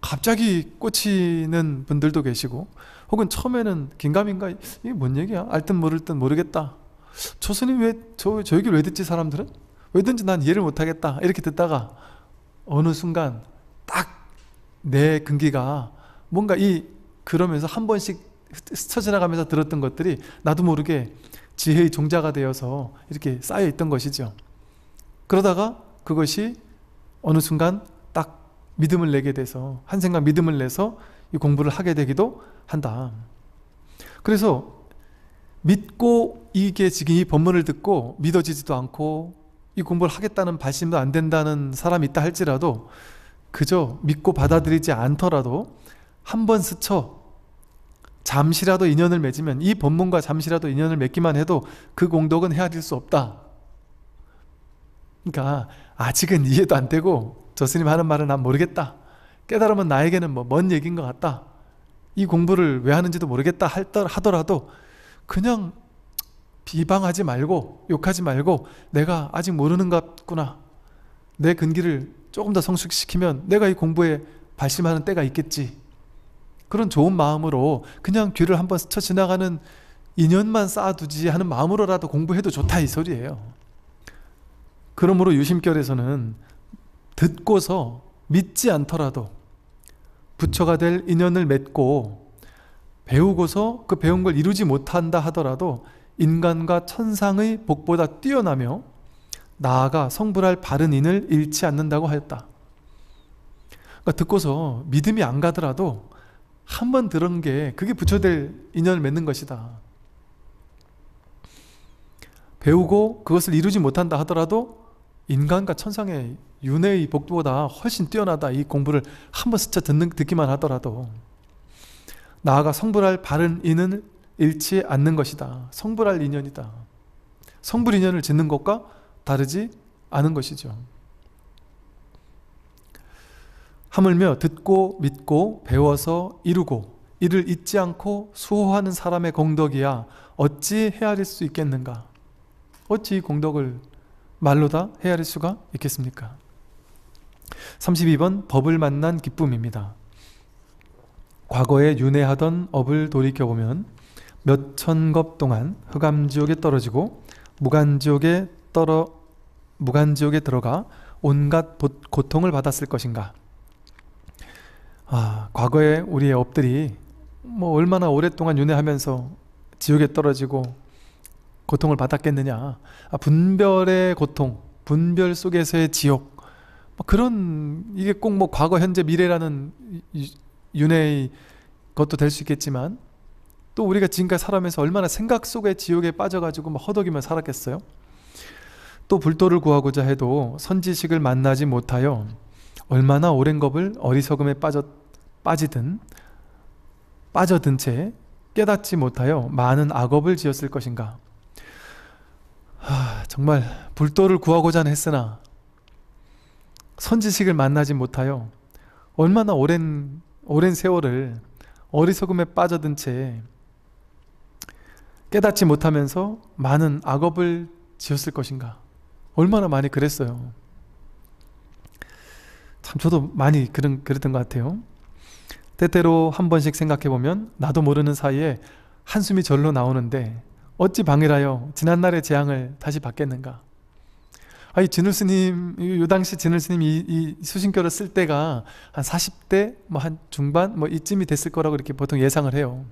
갑자기 꽂히는 분들도 계시고 혹은 처음에는 긴가민가 이게 뭔 얘기야 알든 모를든 모르겠다 저 스님 왜저 저 얘기를 왜 듣지 사람들은 왜든지 난 이해를 못하겠다 이렇게 듣다가 어느 순간 딱 내 근기가 뭔가 이 그러면서 한 번씩 스쳐 지나가면서 들었던 것들이 나도 모르게 지혜의 종자가 되어서 이렇게 쌓여 있던 것이죠 그러다가 그것이 어느 순간 딱 믿음을 내게 돼서 한 생각 믿음을 내서 이 공부를 하게 되기도 한다. 그래서 믿고 이게 지금 이 법문을 듣고 믿어지지도 않고 이 공부를 하겠다는 발심도 안 된다는 사람이 있다 할지라도 그저 믿고 받아들이지 않더라도 한 번 스쳐 잠시라도 인연을 맺으면 이 법문과 잠시라도 인연을 맺기만 해도 그 공덕은 헤아릴 수 없다. 그러니까 아직은 이해도 안 되고 저 스님 하는 말은 난 모르겠다. 깨달음은 나에게는 뭐 먼 얘기인 것 같다. 이 공부를 왜 하는지도 모르겠다 하더라도 그냥 비방하지 말고 욕하지 말고 내가 아직 모르는 것 같구나. 내 근기를 조금 더 성숙시키면 내가 이 공부에 발심하는 때가 있겠지. 그런 좋은 마음으로 그냥 귀를 한번 스쳐 지나가는 인연만 쌓아두지 하는 마음으로라도 공부해도 좋다 이 소리예요. 그러므로 유심결에서는 듣고서 믿지 않더라도 부처가 될 인연을 맺고 배우고서 그 배운 걸 이루지 못한다 하더라도 인간과 천상의 복보다 뛰어나며 나아가 성불할 바른 인을 잃지 않는다고 하였다. 그러니까 듣고서 믿음이 안 가더라도 한 번 들은 게 그게 부처될 인연을 맺는 것이다. 배우고 그것을 이루지 못한다 하더라도 인간과 천상의 윤회의 복도보다 훨씬 뛰어나다 이 공부를 한 번 스쳐 듣는, 듣기만 하더라도 나아가 성불할 바른 인은 잃지 않는 것이다 성불할 인연이다 성불 인연을 짓는 것과 다르지 않은 것이죠 하물며 듣고 믿고 배워서 이루고 이를 잊지 않고 수호하는 사람의 공덕이야 어찌 헤아릴 수 있겠는가 어찌 공덕을 말로 다 헤아릴 수가 있겠습니까? 32번 법을 만난 기쁨입니다. 과거에 윤회하던 업을 돌이켜보면 몇 천 겁 동안 흑암지옥에 떨어지고 무간지옥에 떨어 무간지옥에 들어가 온갖 고통을 받았을 것인가? 아, 과거에 우리의 업들이 뭐 얼마나 오랫동안 윤회하면서 지옥에 떨어지고 고통을 받았겠느냐. 아, 분별의 고통, 분별 속에서의 지옥. 뭐 그런, 이게 꼭 뭐 과거, 현재, 미래라는 윤회의 것도 될 수 있겠지만, 또 우리가 지금까지 살아면서 얼마나 생각 속의 지옥에 빠져가지고 막 뭐 허덕이며 살았겠어요? 또 불도를 구하고자 해도 선지식을 만나지 못하여 얼마나 오랜 겁을 어리석음에 빠져, 빠지든 빠져든 채 깨닫지 못하여 많은 악업을 지었을 것인가 하, 정말 불도를 구하고자 했으나 선지식을 만나지 못하여 얼마나 오랜 오랜 세월을 어리석음에 빠져든 채 깨닫지 못하면서 많은 악업을 지었을 것인가. 얼마나 많이 그랬어요. 참 저도 많이 그런 그랬던 것 같아요. 때때로 한 번씩 생각해 보면 나도 모르는 사이에 한숨이 절로 나오는데 어찌 방해하여 지난날의 재앙을 다시 받겠는가? 아니 진울스님 요 당시 진울스님 이, 이, 수신교를 쓸 때가 한 40대 뭐 한 중반 뭐 이쯤이 됐을 거라고 이렇게 보통 예상을 해요.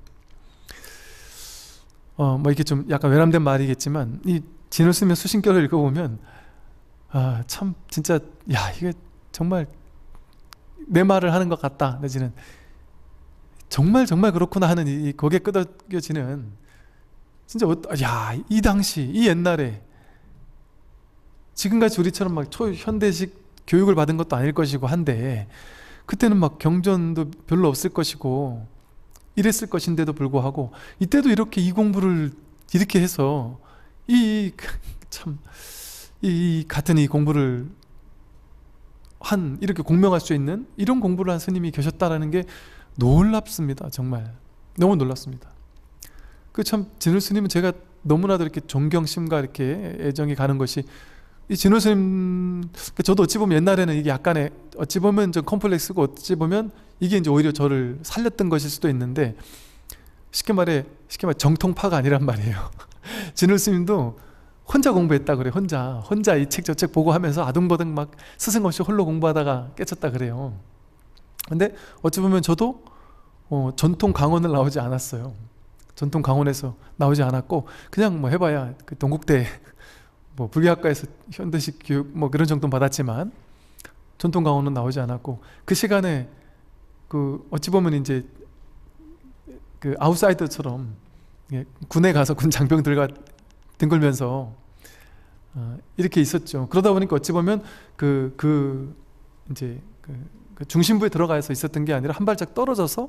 어뭐 이렇게 좀 약간 외람된 말이겠지만 이 진울스님 수신교를 읽어보면 아참 진짜 야 이게 정말 내 말을 하는 것 같다 내지는 정말 정말 그렇구나 하는 이 고개 끄덕여지는 진짜 어, 야이 당시 이 옛날에 지금같이 우리처럼 막 초현대식 교육을 받은 것도 아닐 것이고 한데 그때는 막 경전도 별로 없을 것이고 이랬을 것인데도 불구하고 이때도 이렇게 이 공부를 이렇게 해서 이 참이 [laughs] 이 같은 이 공부를 한 이렇게 공명할 수 있는 이런 공부를 한 스님이 계셨다라는 게 놀랍습니다 정말 너무 놀랍습니다 그참진우 스님은 제가 너무나도 이렇게 존경심과 이렇게 애정이 가는 것이 이진우 스님 그러니까 저도 어찌 보면 옛날에는 이게 약간의 어찌 보면 좀 컴플렉스고 어찌 보면 이게 이제 오히려 저를 살렸던 것일 수도 있는데 쉽게 말해 쉽게 말해 정통파가 아니란 말이에요. [laughs] 진우 스님도 혼자 공부했다 그래 혼자 혼자 이 책 저 책 보고 하면서 아둥바둥 막 스승 없이 홀로 공부하다가 깨쳤다 그래요. 근데 어찌 보면 저도 어, 전통 강원을 나오지 않았어요. 전통 강원에서 나오지 않았고 그냥 뭐 해봐야 그 동국대 [laughs] 뭐 불교학과에서 현대식 교육 뭐 그런 정도 받았지만 전통 강원은 나오지 않았고 그 시간에 그 어찌 보면 이제 그 아웃사이더처럼 예, 군에 가서 군 장병들과 뒹굴면서 어, 이렇게 있었죠. 그러다 보니까 어찌 보면 그, 그, 이제 그, 그 중심부에 들어가서 있었던 게 아니라 한 발짝 떨어져서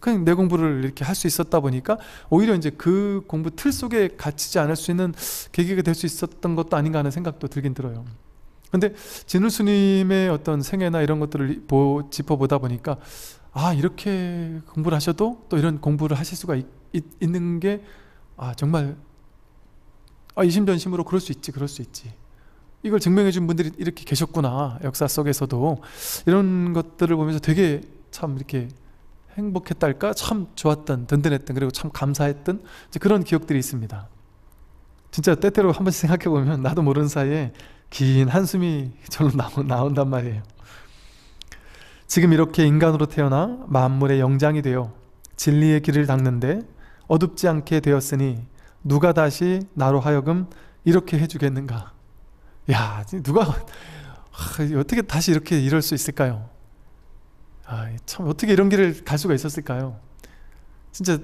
그냥 내 공부를 이렇게 할 수 있었다 보니까 오히려 이제 그 공부 틀 속에 갇히지 않을 수 있는 계기가 될 수 있었던 것도 아닌가 하는 생각도 들긴 들어요. 근데 진우 스님의 어떤 생애나 이런 것들을 보, 짚어보다 보니까 아 이렇게 공부를 하셔도 또 이런 공부를 하실 수가 있, 는게 아 정말 아 이심전심으로 그럴 수 있지 그럴 수 있지 이걸 증명해 준 분들이 이렇게 계셨구나 역사 속에서도 이런 것들을 보면서 되게 참 이렇게 행복했달까? 참 좋았던, 든든했던, 그리고 참 감사했던 그런 기억들이 있습니다. 진짜 때때로 한 번씩 생각해 보면 나도 모르는 사이에 긴 한숨이 절로 나온단 말이에요. 지금 이렇게 인간으로 태어나 만물의 영장이 되어 진리의 길을 닦는데 어둡지 않게 되었으니 누가 다시 나로 하여금 이렇게 해주겠는가? 야, 누가 어떻게 다시 이렇게 이럴 수 있을까요? 아, 참 어떻게 이런 길을 갈 수가 있었을까요? 진짜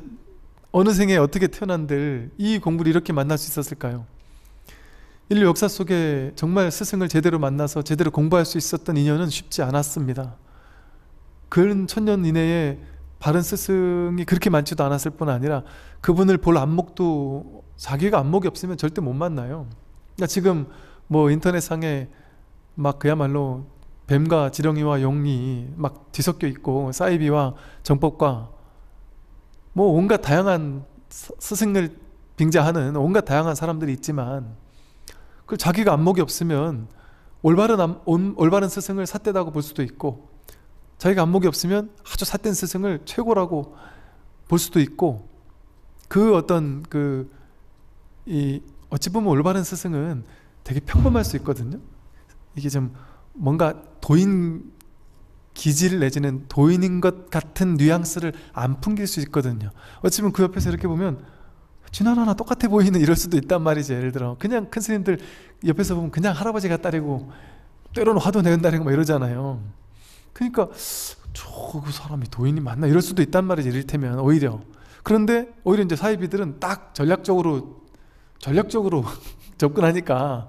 어느 생에 어떻게 태어난들 이 공부를 이렇게 만날 수 있었을까요? 인류 역사 속에 정말 스승을 제대로 만나서 제대로 공부할 수 있었던 인연은 쉽지 않았습니다. 근 천년 이내에 바른 스승이 그렇게 많지도 않았을 뿐 아니라 그분을 볼 안목도 자기가 안목이 없으면 절대 못 만나요. 그러니까 지금 뭐 인터넷상에 막 그야말로 뱀과 지렁이와 용이 막 뒤섞여 있고 사이비와 정법과 뭐 온갖 다양한 스승을 빙자하는 온갖 다양한 사람들이 있지만 그 자기가 안목이 없으면 올바른 암, 올바른 스승을 삿대다고 볼 수도 있고 자기가 안목이 없으면 아주 삿된 스승을 최고라고 볼 수도 있고 그 어떤 그 이 어찌 보면 올바른 스승은 되게 평범할 수 있거든요. 이게 좀 뭔가 도인 기질 내지는 도인인 것 같은 뉘앙스를 안 풍길 수 있거든요. 어찌면그 옆에서 이렇게 보면 지난 하나 똑같아 보이는 이럴 수도 있단 말이지. 예를 들어 그냥 큰 스님들 옆에서 보면 그냥 할아버지가 딸이고 때로는 화도 내는다는 거 이러잖아요. 그러니까 저 그 사람이 도인이 맞나 이럴 수도 있단 말이지. 이를테면 오히려 그런데 오히려 이제 사이비들은 딱 전략적으로 전략적으로 [laughs] 접근하니까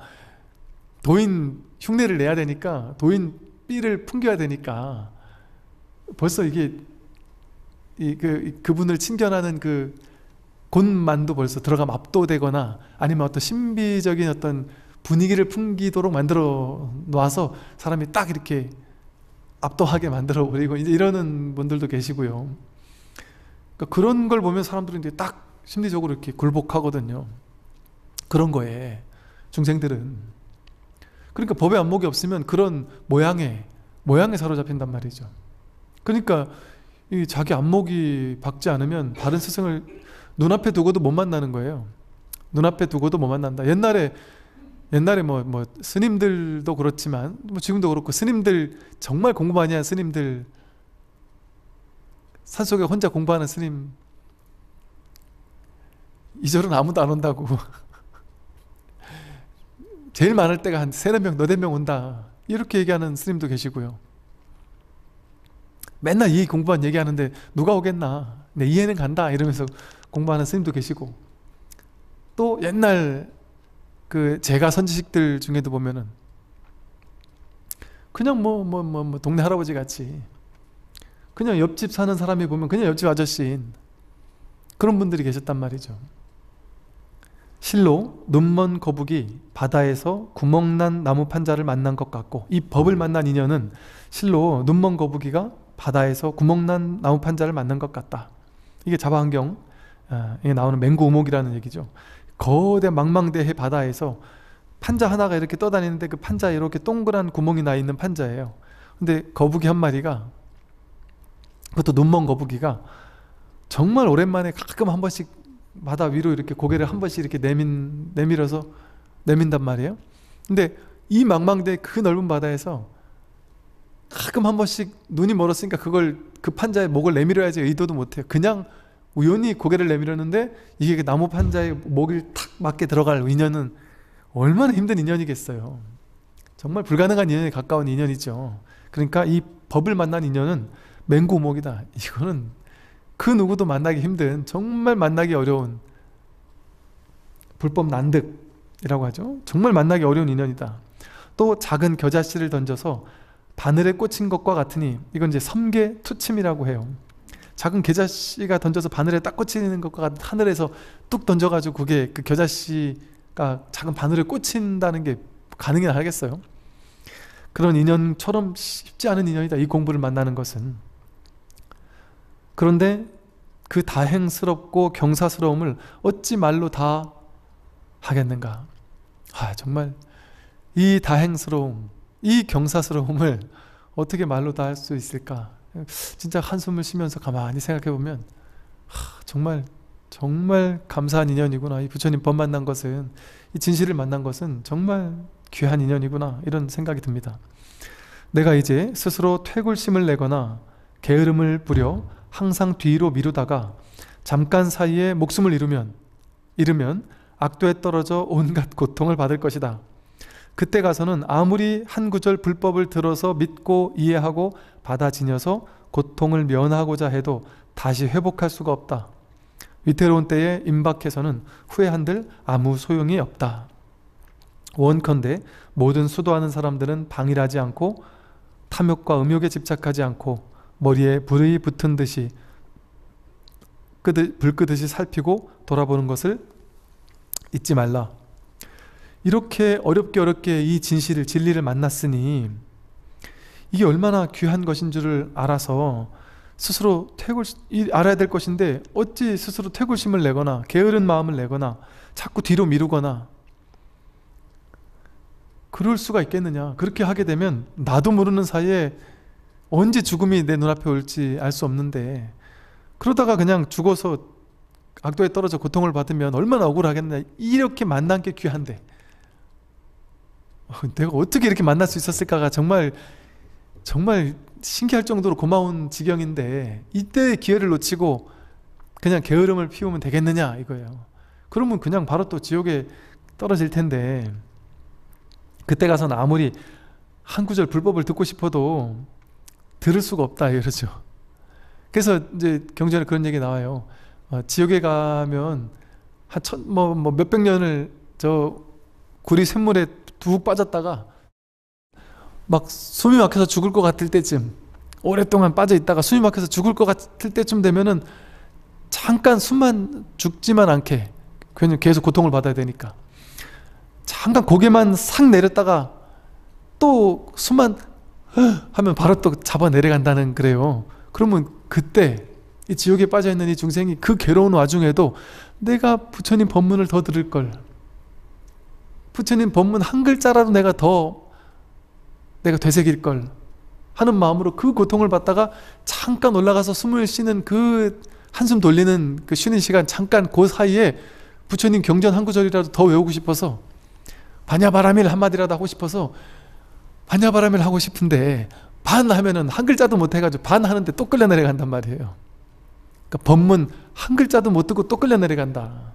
도인 흉내를 내야 되니까 도인 B를 풍겨야 되니까 벌써 이게 이, 그, 그분을 친견하는 그 곤만도 벌써 들어가면 압도되거나 아니면 어떤 신비적인 어떤 분위기를 풍기도록 만들어 놔서 사람이 딱 이렇게 압도하게 만들어 버리고 이제 이러는 분들도 계시고요. 그러니까 그런 걸 보면 사람들이 이제 딱 심리적으로 이렇게 굴복하거든요. 그런 거에 중생들은 그러니까 법의 안목이 없으면 그런 모양에 모양에 사로잡힌단 말이죠. 그러니까 이 자기 안목이 박지 않으면 다른 스승을 눈앞에 두고도 못 만나는 거예요. 눈앞에 두고도 못 만난다. 옛날에 옛날에 뭐, 뭐 스님들도 그렇지만 뭐 지금도 그렇고 스님들 정말 공부 많이 한 스님들 산속에 혼자 공부하는 스님 이절은 아무도 안 온다고 [laughs] 제일 많을 때가 한 세네 명, 너네 명 온다. 이렇게 얘기하는 스님도 계시고요. 맨날 이 공부만 얘기하는데 누가 오겠나. 내 이해는 간다. 이러면서 공부하는 스님도 계시고. 또 옛날 그 제가 선지식들 중에도 보면은 그냥 뭐, 뭐, 뭐, 뭐 동네 할아버지 같이 그냥 옆집 사는 사람이 보면 그냥 옆집 아저씨인 그런 분들이 계셨단 말이죠. 실로 눈먼 거북이 바다에서 구멍난 나무 판자를 만난 것 같고 이 법을 만난 인연은 실로 눈먼 거북이가 바다에서 구멍난 나무 판자를 만난 것 같다. 이게 자바환경에 아, 나오는 맹구 우목이라는 얘기죠. 거대 망망대해 바다에서 판자 하나가 이렇게 떠다니는데 그 판자에 이렇게 동그란 구멍이 나 있는 판자예요. 근데 거북이 한 마리가 그것도 눈먼 거북이가 정말 오랜만에 가끔 한 번씩 마다 위로 이렇게 고개를 한 번씩 이렇게 내민 내밀어서 내민단 말이에요. 근데 이 망망대 그 넓은 바다에서 가끔 한 번씩 눈이 멀었으니까 그걸 급한 그 자의 목을 내밀어야지 의도도 못해요. 그냥 우연히 고개를 내밀었는데 이게 그 나무 판자의 목을 탁 맞게 들어갈 인연은 얼마나 힘든 인연이겠어요. 정말 불가능한 인연에 가까운 인연이죠. 그러니까 이 법을 만난 인연은 맹구목이다. 이거는 그 누구도 만나기 힘든 정말 만나기 어려운 불법 난득이라고 하죠. 정말 만나기 어려운 인연이다. 또 작은 겨자씨를 던져서 바늘에 꽂힌 것과 같으니 이건 이제 섬계 투침이라고 해요. 작은 겨자씨가 던져서 바늘에 딱 꽂히는 것과 같은 하늘에서 뚝 던져가지고 그게 그 겨자씨가 작은 바늘에 꽂힌다는 게 가능하겠어요? 그런 인연처럼 쉽지 않은 인연이다. 이 공부를 만나는 것은. 그런데 그 다행스럽고 경사스러움을 어찌 말로 다 하겠는가? 아, 정말 이 다행스러움, 이 경사스러움을 어떻게 말로 다 할 수 있을까? 진짜 한숨을 쉬면서 가만히 생각해 보면 아, 정말 정말 감사한 인연이구나. 이 부처님 법 만난 것은 이 진실을 만난 것은 정말 귀한 인연이구나 이런 생각이 듭니다. 내가 이제 스스로 퇴굴심을 내거나 게으름을 부려 항상 뒤로 미루다가 잠깐 사이에 목숨을 잃으면 이르면 악도에 떨어져 온갖 고통을 받을 것이다. 그때 가서는 아무리 한 구절 불법을 들어서 믿고 이해하고 받아 지녀서 고통을 면하고자 해도 다시 회복할 수가 없다. 위태로운 때에 임박해서는 후회한들 아무 소용이 없다. 원컨대 모든 수도하는 사람들은 방일하지 않고 탐욕과 음욕에 집착하지 않고 머리에 불이 붙은 듯이 끄듯, 불 끄듯이 살피고 돌아보는 것을 잊지 말라. 이렇게 어렵게 어렵게 이 진실을 진리를 만났으니 이게 얼마나 귀한 것인 줄을 알아서 스스로 퇴굴 알아야 될 것인데 어찌 스스로 퇴굴심을 내거나 게으른 마음을 내거나 자꾸 뒤로 미루거나 그럴 수가 있겠느냐 그렇게 하게 되면 나도 모르는 사이에 언제 죽음이 내 눈앞에 올지 알 수 없는데 그러다가 그냥 죽어서 악도에 떨어져 고통을 받으면 얼마나 억울하겠냐 이렇게 만난 게 귀한데 어, 내가 어떻게 이렇게 만날 수 있었을까가 정말 정말 신기할 정도로 고마운 지경인데 이때 기회를 놓치고 그냥 게으름을 피우면 되겠느냐 이거예요 그러면 그냥 바로 또 지옥에 떨어질 텐데 그때 가서는 아무리 한 구절 불법을 듣고 싶어도 들을 수가 없다 이러죠. 그래서 이제 경전에 그런 얘기 나와요. 어, 지옥에 가면 한천뭐 뭐 몇 백 년을 저 구리 샘물에 두 빠졌다가 막 숨이 막혀서 죽을 것 같을 때쯤 오랫동안 빠져 있다가 숨이 막혀서 죽을 것 같을 때쯤 되면은 잠깐 숨만 죽지만 않게 괜히 계속 고통을 받아야 되니까 잠깐 고개만 싹 내렸다가 또 숨만 하면 바로 또 잡아 내려간다는 그래요. 그러면 그때 이 지옥에 빠져 있는 이 중생이 그 괴로운 와중에도 내가 부처님 법문을 더 들을 걸. 부처님 법문 한 글자라도 내가 더 내가 되새길 걸 하는 마음으로 그 고통을 받다가 잠깐 올라가서 숨을 쉬는 그 한숨 돌리는 그 쉬는 시간 잠깐 그 사이에 부처님 경전 한 구절이라도 더 외우고 싶어서 반야바람일 한마디라도 하고 싶어서 반야바람을 하고 싶은데 반 하면은 한 글자도 못 해가지고 반 하는데 또 끌려 내려간단 말이에요. 그러니까 법문 한 글자도 못 듣고 또 끌려 내려간다.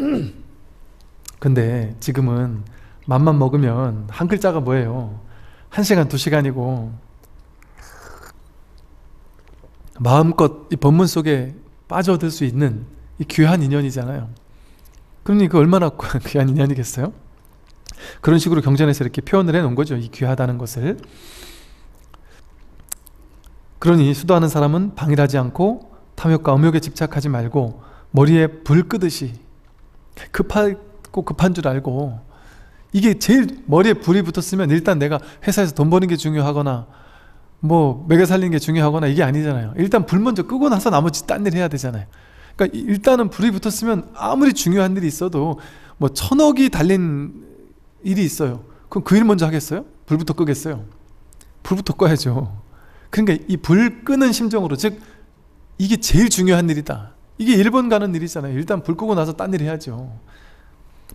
[clears throat] 근데 지금은 맘만 먹으면 한 글자가 뭐예요? 한 시간, 두 시간이고 마음껏 이 법문 속에 빠져들 수 있는 이 귀한 인연이잖아요. 그러니 그 얼마나 [laughs] 귀한 인연이겠어요? 그런 식으로 경전에서 이렇게 표현을 해 놓은 거죠. 이 귀하다는 것을. 그러니 수도하는 사람은 방일하지 않고 탐욕과 음욕에 집착하지 말고 머리에 불 끄듯이 급하고 급한 줄 알고 이게 제일 머리에 불이 붙었으면 일단 내가 회사에서 돈 버는 게 중요하거나 뭐 매개 살리는 게 중요하거나 이게 아니잖아요. 일단 불 먼저 끄고 나서 나머지 딴 일 해야 되잖아요. 그러니까 일단은 불이 붙었으면 아무리 중요한 일이 있어도 뭐 천억이 달린 일이 있어요. 그럼 그 일 먼저 하겠어요? 불부터 끄겠어요? 불부터 꺼야죠. 그러니까 이 불 끄는 심정으로, 즉, 이게 제일 중요한 일이다. 이게 1번 가는 일이잖아요. 일단 불 끄고 나서 딴 일 해야죠.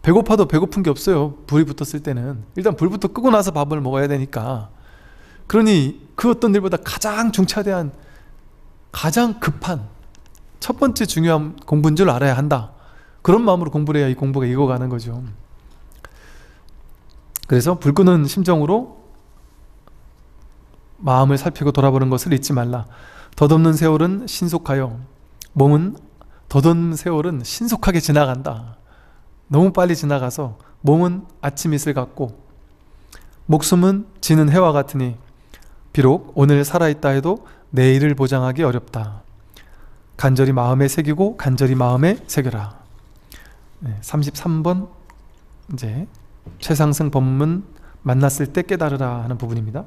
배고파도 배고픈 게 없어요. 불이 붙었을 때는. 일단 불부터 끄고 나서 밥을 먹어야 되니까. 그러니 그 어떤 일보다 가장 중차대한, 가장 급한, 첫 번째 중요한 공부인 줄 알아야 한다. 그런 마음으로 공부를 해야 이 공부가 이어가는 거죠. 그래서 불 끄는 심정으로 마음을 살피고 돌아보는 것을 잊지 말라. 더듬는 세월은 신속하여 몸은 더듬는 세월은 신속하게 지나간다. 너무 빨리 지나가서 몸은 아침 이슬 같고 목숨은 지는 해와 같으니 비록 오늘 살아있다 해도 내일을 보장하기 어렵다. 간절히 마음에 새기고 간절히 마음에 새겨라. 33번 이제 최상승 법문 만났을 때 깨달으라 하는 부분입니다.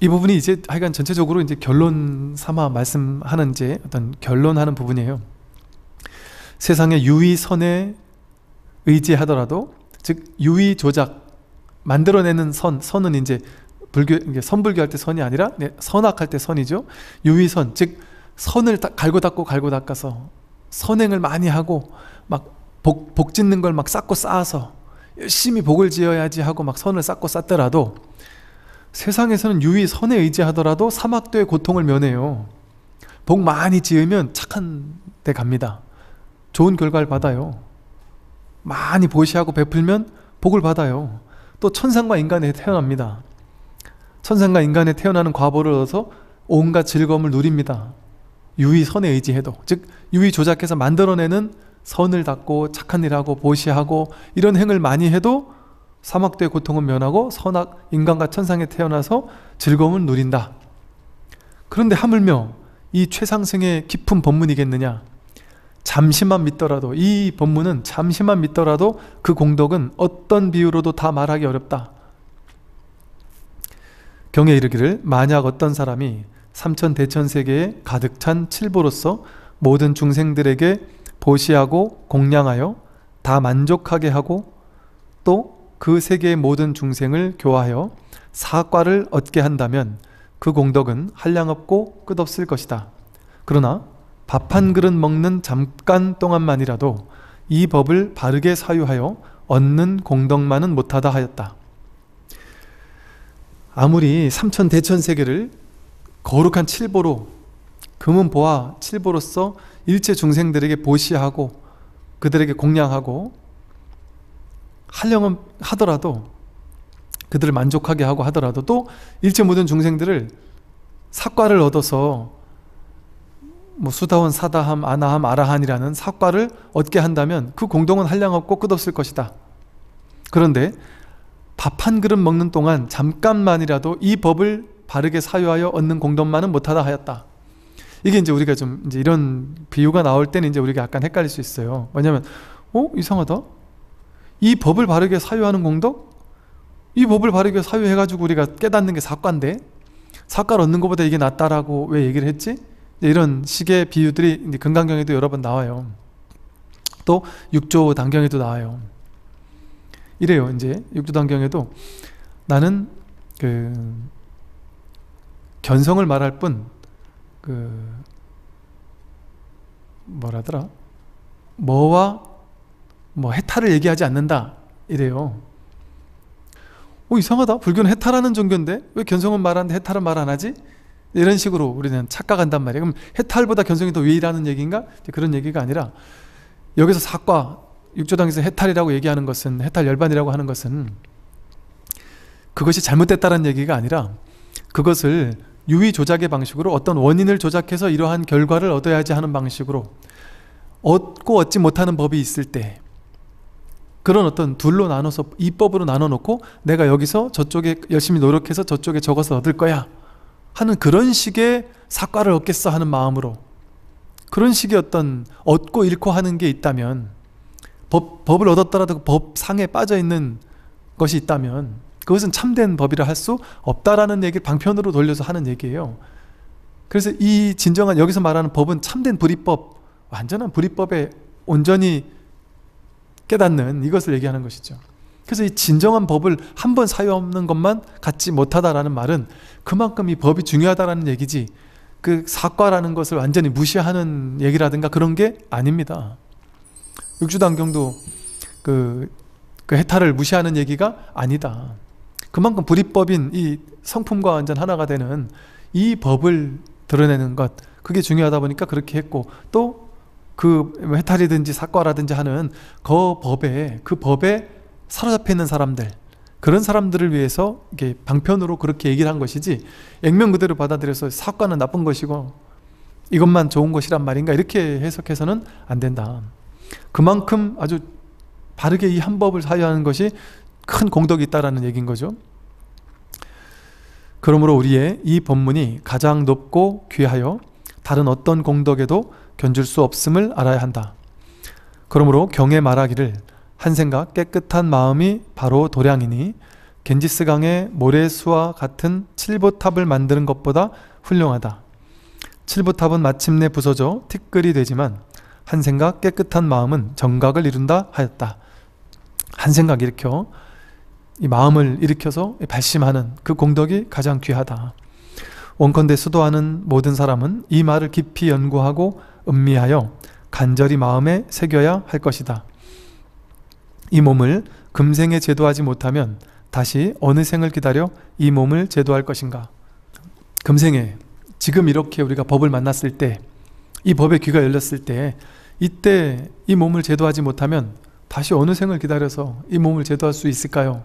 이 부분이 이제 하여간 전체적으로 이제 결론 삼아 말씀하는 이제 어떤 결론하는 부분이에요. 세상의 유의선에 의지하더라도 즉 유의 조작 만들어내는 선 선은 이제 불교 선불교할 때 선이 아니라 네, 선악할 때 선이죠. 유의선 즉 선을 갈고 닦고 갈고 닦아서 선행을 많이 하고 막 복, 복 짓는 걸 막 쌓고 쌓아서 열심히 복을 지어야지 하고 막 선을 쌓고 쌓더라도 세상에서는 유의 선에 의지하더라도 사막도의 고통을 면해요. 복 많이 지으면 착한 데 갑니다. 좋은 결과를 받아요. 많이 보시하고 베풀면 복을 받아요. 또 천상과 인간에 태어납니다. 천상과 인간에 태어나는 과보를 얻어서 온갖 즐거움을 누립니다. 유의 선에 의지해도 즉 유의 조작해서 만들어내는 선을 닦고 착한 일하고 보시하고 이런 행을 많이 해도 사막대의 고통은 면하고 선악 인간과 천상에 태어나서 즐거움을 누린다. 그런데 하물며 이 최상승의 깊은 법문이겠느냐? 잠시만 믿더라도 이 법문은 잠시만 믿더라도 그 공덕은 어떤 비유로도 다 말하기 어렵다. 경에 이르기를 만약 어떤 사람이 삼천 대천 세계에 가득 찬 칠보로서 모든 중생들에게 보시하고 공양하여 다 만족하게 하고 또 그 세계의 모든 중생을 교화하여 사과를 얻게 한다면 그 공덕은 한량없고 끝없을 것이다. 그러나 밥 한 그릇 먹는 잠깐 동안만이라도 이 법을 바르게 사유하여 얻는 공덕만은 못하다 하였다. 아무리 삼천 대천 세계를 거룩한 칠보로 금은 보화 칠보로서 일체 중생들에게 보시하고 그들에게 공양하고 하려면 하더라도 그들을 만족하게 하고 하더라도 또 일체 모든 중생들을 사과를 얻어서 뭐 수다원 사다함 아나함 아라한이라는 사과를 얻게 한다면 그 공동은 한량없고 끝없을 것이다. 그런데 밥 한 그릇 먹는 동안 잠깐만이라도 이 법을 바르게 사유하여 얻는 공동만은 못하다 하였다. 이게 이제 우리가 좀 이제 이런 비유가 나올 때는 이제 우리가 약간 헷갈릴 수 있어요. 왜냐면 어 이상하다. 이 법을 바르게 사유하는 공덕? 이 법을 바르게 사유해가지고 우리가 깨닫는 게 사과인데 사과를 얻는 것보다 이게 낫다라고 왜 얘기를 했지? 이런 식의 비유들이 이제 금강경에도 여러 번 나와요. 또 육조 단경에도 나와요. 이래요. 이제 육조 단경에도 나는 그 견성을 말할 뿐그 뭐라더라? 뭐와 뭐 해탈을 얘기하지 않는다 이래요. 오 이상하다. 불교는 해탈하는 종교인데 왜 견성은 말하는데 해탈은 말 안 하지? 이런 식으로 우리는 착각한단 말이에요. 그럼 해탈보다 견성이 더 위라는 얘기인가? 그런 얘기가 아니라 여기서 사과 육조당에서 해탈이라고 얘기하는 것은 해탈 열반이라고 하는 것은 그것이 잘못됐다는 얘기가 아니라 그것을 유의 조작의 방식으로 어떤 원인을 조작해서 이러한 결과를 얻어야지 하는 방식으로 얻고 얻지 못하는 법이 있을 때 그런 어떤 둘로 나눠서 이법으로 나눠 놓고 내가 여기서 저쪽에 열심히 노력해서 저쪽에 적어서 얻을 거야 하는 그런 식의 사과를 얻겠어 하는 마음으로 그런 식의 어떤 얻고 잃고 하는 게 있다면 법, 법을 얻었더라도 그 법 상에 빠져 있는 것이 있다면 그것은 참된 법이라 할 수 없다라는 얘기를 방편으로 돌려서 하는 얘기예요. 그래서 이 진정한 여기서 말하는 법은 참된 불이법, 완전한 불이법에 온전히 깨닫는 이것을 얘기하는 것이죠. 그래서 이 진정한 법을 한 번 사유 없는 것만 갖지 못하다라는 말은 그만큼 이 법이 중요하다라는 얘기지 그 사과라는 것을 완전히 무시하는 얘기라든가 그런 게 아닙니다. 육주단경도 그, 그 해탈을 무시하는 얘기가 아니다. 그만큼 불이법인 이 성품과 완전 하나가 되는 이 법을 드러내는 것 그게 중요하다 보니까 그렇게 했고 또그 뭐 해탈이든지 사과라든지 하는 그 법에 그 법에 사로잡혀 있는 사람들 그런 사람들을 위해서 이게 방편으로 그렇게 얘기를 한 것이지 액면 그대로 받아들여서 사과는 나쁜 것이고 이것만 좋은 것이란 말인가 이렇게 해석해서는 안 된다. 그만큼 아주 바르게 이 한 법을 사유하는 것이 큰 공덕이 있다라는 얘기인 거죠. 그러므로 우리의 이 법문이 가장 높고 귀하여 다른 어떤 공덕에도 견줄 수 없음을 알아야 한다. 그러므로 경에 말하기를 한생각 깨끗한 마음이 바로 도량이니 겐지스강의 모래수와 같은 칠보탑을 만드는 것보다 훌륭하다. 칠보탑은 마침내 부서져 티끌이 되지만 한생각 깨끗한 마음은 정각을 이룬다 하였다. 한생각 일으켜 이 마음을 일으켜서 발심하는 그 공덕이 가장 귀하다. 원컨대 수도하는 모든 사람은 이 말을 깊이 연구하고 음미하여 간절히 마음에 새겨야 할 것이다. 이 몸을 금생에 제도하지 못하면 다시 어느 생을 기다려 이 몸을 제도할 것인가? 금생에 지금 이렇게 우리가 법을 만났을 때, 이법의 귀가 열렸을 때, 이때 이 몸을 제도하지 못하면 다시 어느 생을 기다려서 이 몸을 제도할 수 있을까요?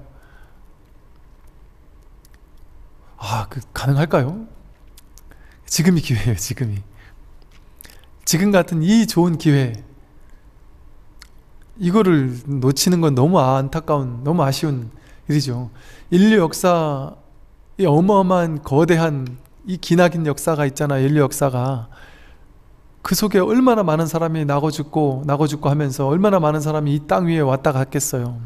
아, 그 가능할까요? 지금이 기회예요, 지금이. 지금 같은 이 좋은 기회. 이거를 놓치는 건 너무 안타까운, 너무 아쉬운 일이죠. 인류 역사의 어마어마한 거대한 이 기나긴 역사가 있잖아, 인류 역사가. 그 속에 얼마나 많은 사람이 나고 죽고, 나고 죽고 하면서 얼마나 많은 사람이 이 땅 위에 왔다 갔겠어요.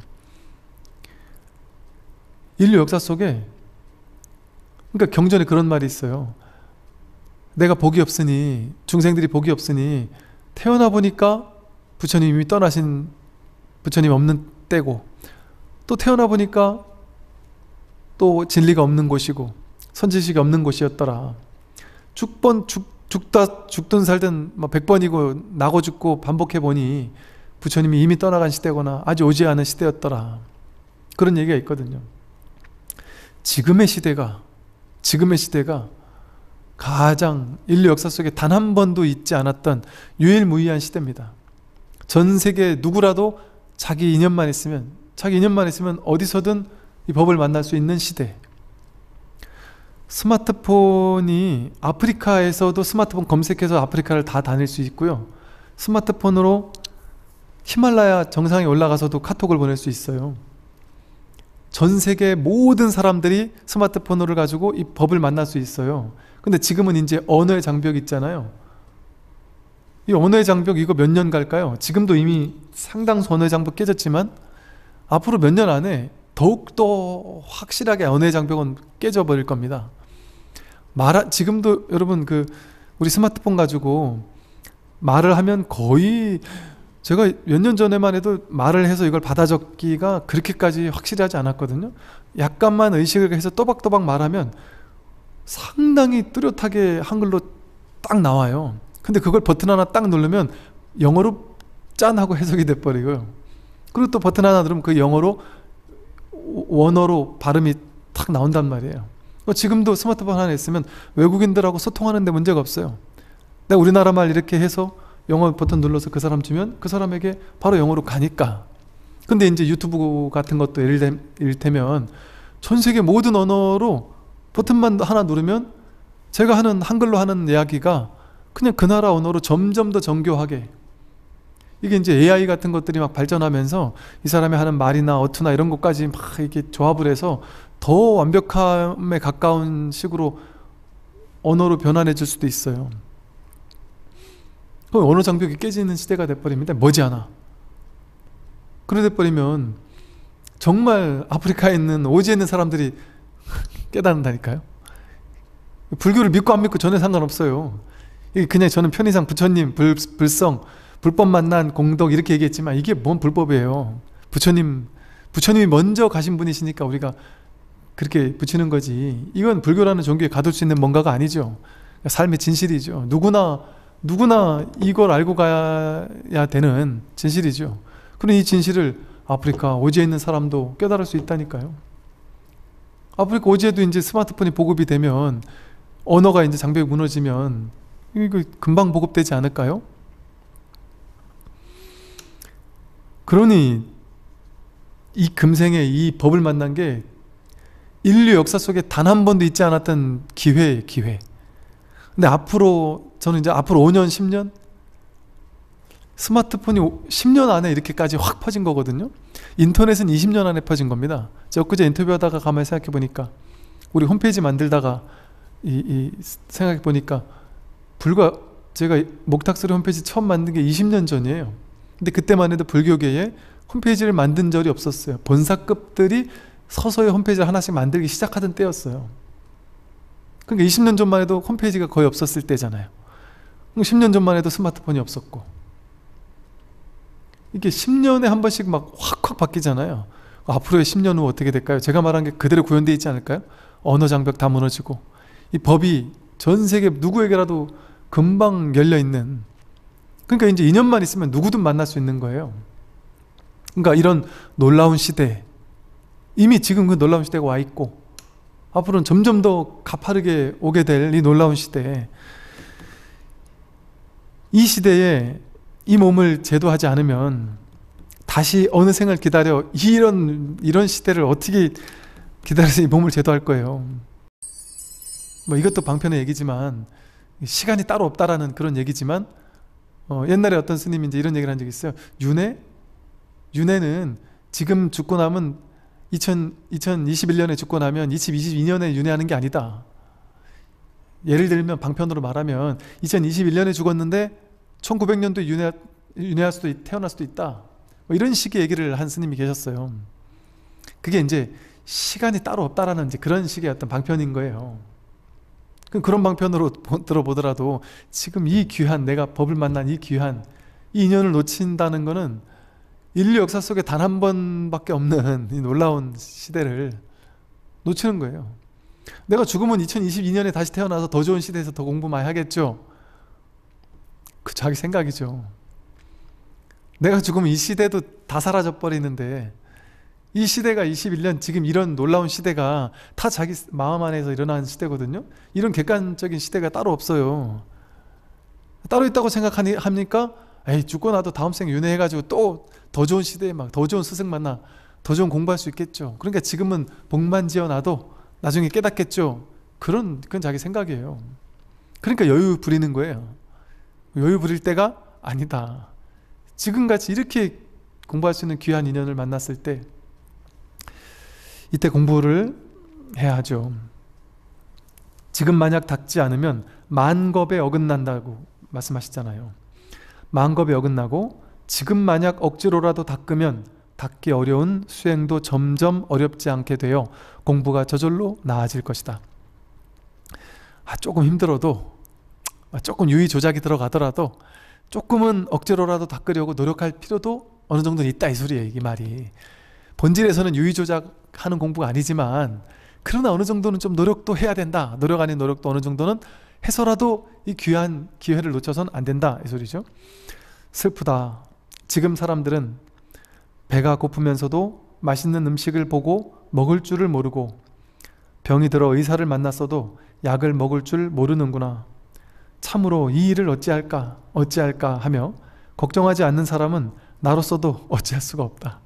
인류 역사 속에 그러니까 경전에 그런 말이 있어요. 내가 복이 없으니 중생들이 복이 없으니 태어나 보니까 부처님이 떠나신 부처님 없는 때고 또 태어나 보니까 또 진리가 없는 곳이고 선지식이 없는 곳이었더라. 죽번 죽 죽다 죽든 살든 막 뭐 100번이고 나고 죽고 반복해 보니 부처님이 이미 떠나간 시대거나 아직 오지 않은 시대였더라. 그런 얘기가 있거든요. 지금의 시대가 지금의 시대가 가장 인류 역사 속에 단 한 번도 있지 않았던 유일무이한 시대입니다. 전 세계 누구라도 자기 인연만 있으면 자기 인연만 있으면 어디서든 이 법을 만날 수 있는 시대. 스마트폰이 아프리카에서도 스마트폰 검색해서 아프리카를 다 다닐 수 있고요. 스마트폰으로 히말라야 정상에 올라가서도 카톡을 보낼 수 있어요. 전 세계 모든 사람들이 스마트폰으로 가지고 이 법을 만날 수 있어요. 근데 지금은 이제 언어의 장벽 있잖아요. 이 언어의 장벽 이거 몇 년 갈까요? 지금도 이미 상당수 언어의 장벽 깨졌지만 앞으로 몇 년 안에 더욱더 확실하게 언어의 장벽은 깨져버릴 겁니다. 말 지금도 여러분 그 우리 스마트폰 가지고 말을 하면 거의 제가 몇 년 전에만 해도 말을 해서 이걸 받아 적기가 그렇게까지 확실하지 히 않았거든요. 약간만 의식을 해서 또박또박 말하면 상당히 뚜렷하게 한글로 딱 나와요. 근데 그걸 버튼 하나 딱 누르면 영어로 짠 하고 해석이 돼버리고요. 그리고 또 버튼 하나 누르면 그 영어로 원어로 발음이 탁 나온단 말이에요. 뭐 지금도 스마트폰 하나 있으면 외국인들하고 소통하는데 문제가 없어요. 내가 우리나라 말 이렇게 해서 영어 버튼 눌러서 그 사람 주면 그 사람에게 바로 영어로 가니까. 근데 이제 유튜브 같은 것도 일테면 전 세계 모든 언어로 버튼만 하나 누르면 제가 하는 한글로 하는 이야기가 그냥 그 나라 언어로 점점 더 정교하게 이게 이제 AI 같은 것들이 막 발전하면서 이 사람이 하는 말이나 어투나 이런 것까지 막 이렇게 조합을 해서 더 완벽함에 가까운 식으로 언어로 변환해 줄 수도 있어요. 언어 장벽이 깨지는 시대가 돼버립니다. 머지않아. 그러다 버리면 정말 아프리카에 있는 오지에 있는 사람들이 [laughs] 깨닫는다니까요. 불교를 믿고 안 믿고 전혀 상관없어요. 그냥 저는 편의상 부처님 불, 불성 불법 만난 공덕 이렇게 얘기했지만 이게 뭔 불법이에요. 부처님 부처님이 먼저 가신 분이시니까 우리가 그렇게 붙이는 거지. 이건 불교라는 종교에 가둘 수 있는 뭔가가 아니죠. 삶의 진실이죠. 누구나 누구나 이걸 알고 가야 되는 진실이죠. 그런 이 진실을 아프리카 오지에 있는 사람도 깨달을 수 있다니까요. 아프리카 오지에도 이제 스마트폰이 보급이 되면 언어가 이제 장벽이 무너지면 이거 금방 보급되지 않을까요? 그러니 이 금생에 이 법을 만난 게 인류 역사 속에 단 한 번도 있지 않았던 기회예 기회. 근데 앞으로 저는 이제 앞으로 5년, 10년 스마트폰이 10년 안에 이렇게까지 확 퍼진 거거든요. 인터넷은 20년 안에 퍼진 겁니다. 제 엊그제 인터뷰하다가 가만히 생각해 보니까 우리 홈페이지 만들다가 이, 이 생각해 보니까 불과 제가 목탁소리 홈페이지 처음 만든 게 20년 전이에요. 근데 그때만 해도 불교계에 홈페이지를 만든 적이 없었어요. 본사급들이 서서히 홈페이지를 하나씩 만들기 시작하던 때였어요. 그러니까 20년 전만 해도 홈페이지가 거의 없었을 때잖아요. 10년 뭐 전만 해도 스마트폰이 없었고. 이게 10년에 한 번씩 막 확확 바뀌잖아요. 앞으로의 10년 후 어떻게 될까요? 제가 말한 게 그대로 구현되어 있지 않을까요? 언어 장벽 다 무너지고 이 법이 전 세계 누구에게라도 금방 열려 있는 그러니까 이제 2년만 있으면 누구든 만날 수 있는 거예요. 그러니까 이런 놀라운 시대 이미 지금 그 놀라운 시대가 와 있고 앞으로는 점점 더 가파르게 오게 될 이 놀라운 시대에 이 시대에 이 몸을 제도하지 않으면 다시 어느 생을 기다려 이런 이런 시대를 어떻게 기다려서 이 몸을 제도할 거예요. 뭐 이것도 방편의 얘기지만 시간이 따로 없다라는 그런 얘기지만 어 옛날에 어떤 스님이 이제 이런 얘기를 한 적이 있어요. 윤회 윤회는 지금 죽고 나면 2000, 2021년에 죽고 나면 2022년에 윤회하는 게 아니다. 예를 들면 방편으로 말하면 2021년에 죽었는데 1900년도 윤회, 윤회할 수도 있, 태어날 수도 있다. 뭐 이런 식의 얘기를 한 스님이 계셨어요. 그게 이제 시간이 따로 없다라는 이제 그런 식의 어떤 방편인 거예요. 그 그런 방편으로 보, 들어보더라도 지금 이 귀한 내가 법을 만난 이 귀한 이 인연을 놓친다는 거는 인류 역사 속에 단 한 번밖에 없는 이 놀라운 시대를 놓치는 거예요. 내가 죽으면 2022년에 다시 태어나서 더 좋은 시대에서 더 공부 만 하겠죠. 그 자기 생각이죠. 내가 죽으면 이 시대도 다 사라져 버리는데 이 시대가 21년 지금 이런 놀라운 시대가 다 자기 마음 안에서 일어난 시대거든요. 이런 객관적인 시대가 따로 없어요. 따로 있다고 생각 합니까? 에이 죽고 나도 다음 생 윤회해가지고 또 더 좋은 시대에 막 더 좋은 스승 만나 더 좋은 공부할 수 있겠죠. 그러니까 지금은 복만 지어놔도 나중에 깨닫겠죠. 그런 그건 자기 생각이에요. 그러니까 여유 부리는 거예요. 여유 부릴 때가 아니다. 지금같이 이렇게 공부할 수 있는 귀한 인연을 만났을 때 이때 공부를 해야 죠 지금 만약 닦지 않으면 만겁에 어긋난다고 말씀하시잖아요. 만겁에 어긋나고 지금 만약 억지로라도 닦으면 닦기 어려운 수행도 점점 어렵지 않게 되어 공부가 저절로 나아질 것이다. 아, 조금 힘들어도 아, 조금 유의 조작이 들어가더라도 조금은 억지로라도 닦으려고 노력할 필요도 어느 정도는 있다 이 소리예요 이 말이 본질에서는 유의 조작하는 공부가 아니지만 그러나 어느 정도는 좀 노력도 해야 된다 노력 아닌 노력도 어느 정도는 해서라도 이 귀한 기회를 놓쳐선 안 된다 이 소리죠 슬프다 지금 사람들은 배가 고프면서도 맛있는 음식을 보고 먹을 줄을 모르고 병이 들어 의사를 만났어도 약을 먹을 줄 모르는구나. 참으로 이 일을 어찌할까, 어찌할까 하며 걱정하지 않는 사람은 나로서도 어찌할 수가 없다.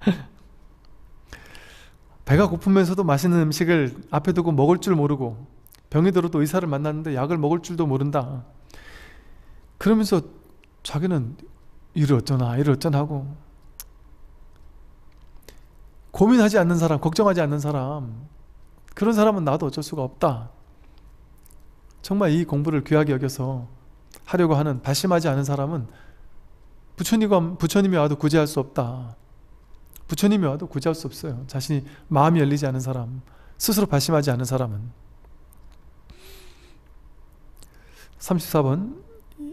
[laughs] 배가 고프면서도 맛있는 음식을 앞에 두고 먹을 줄 모르고 병이 들어도 의사를 만났는데 약을 먹을 줄도 모른다. 그러면서 자기는 일을 어쩌나, 일을 어쩌나 하고 고민하지 않는 사람, 걱정하지 않는 사람, 그런 사람은 나도 어쩔 수가 없다. 정말 이 공부를 귀하게 여겨서 하려고 하는, 발심하지 않은 사람은 부처님과, 부처님이 와도 구제할 수 없다. 부처님이 와도 구제할 수 없어요. 자신이 마음이 열리지 않은 사람, 스스로 발심하지 않은 사람은. 34번,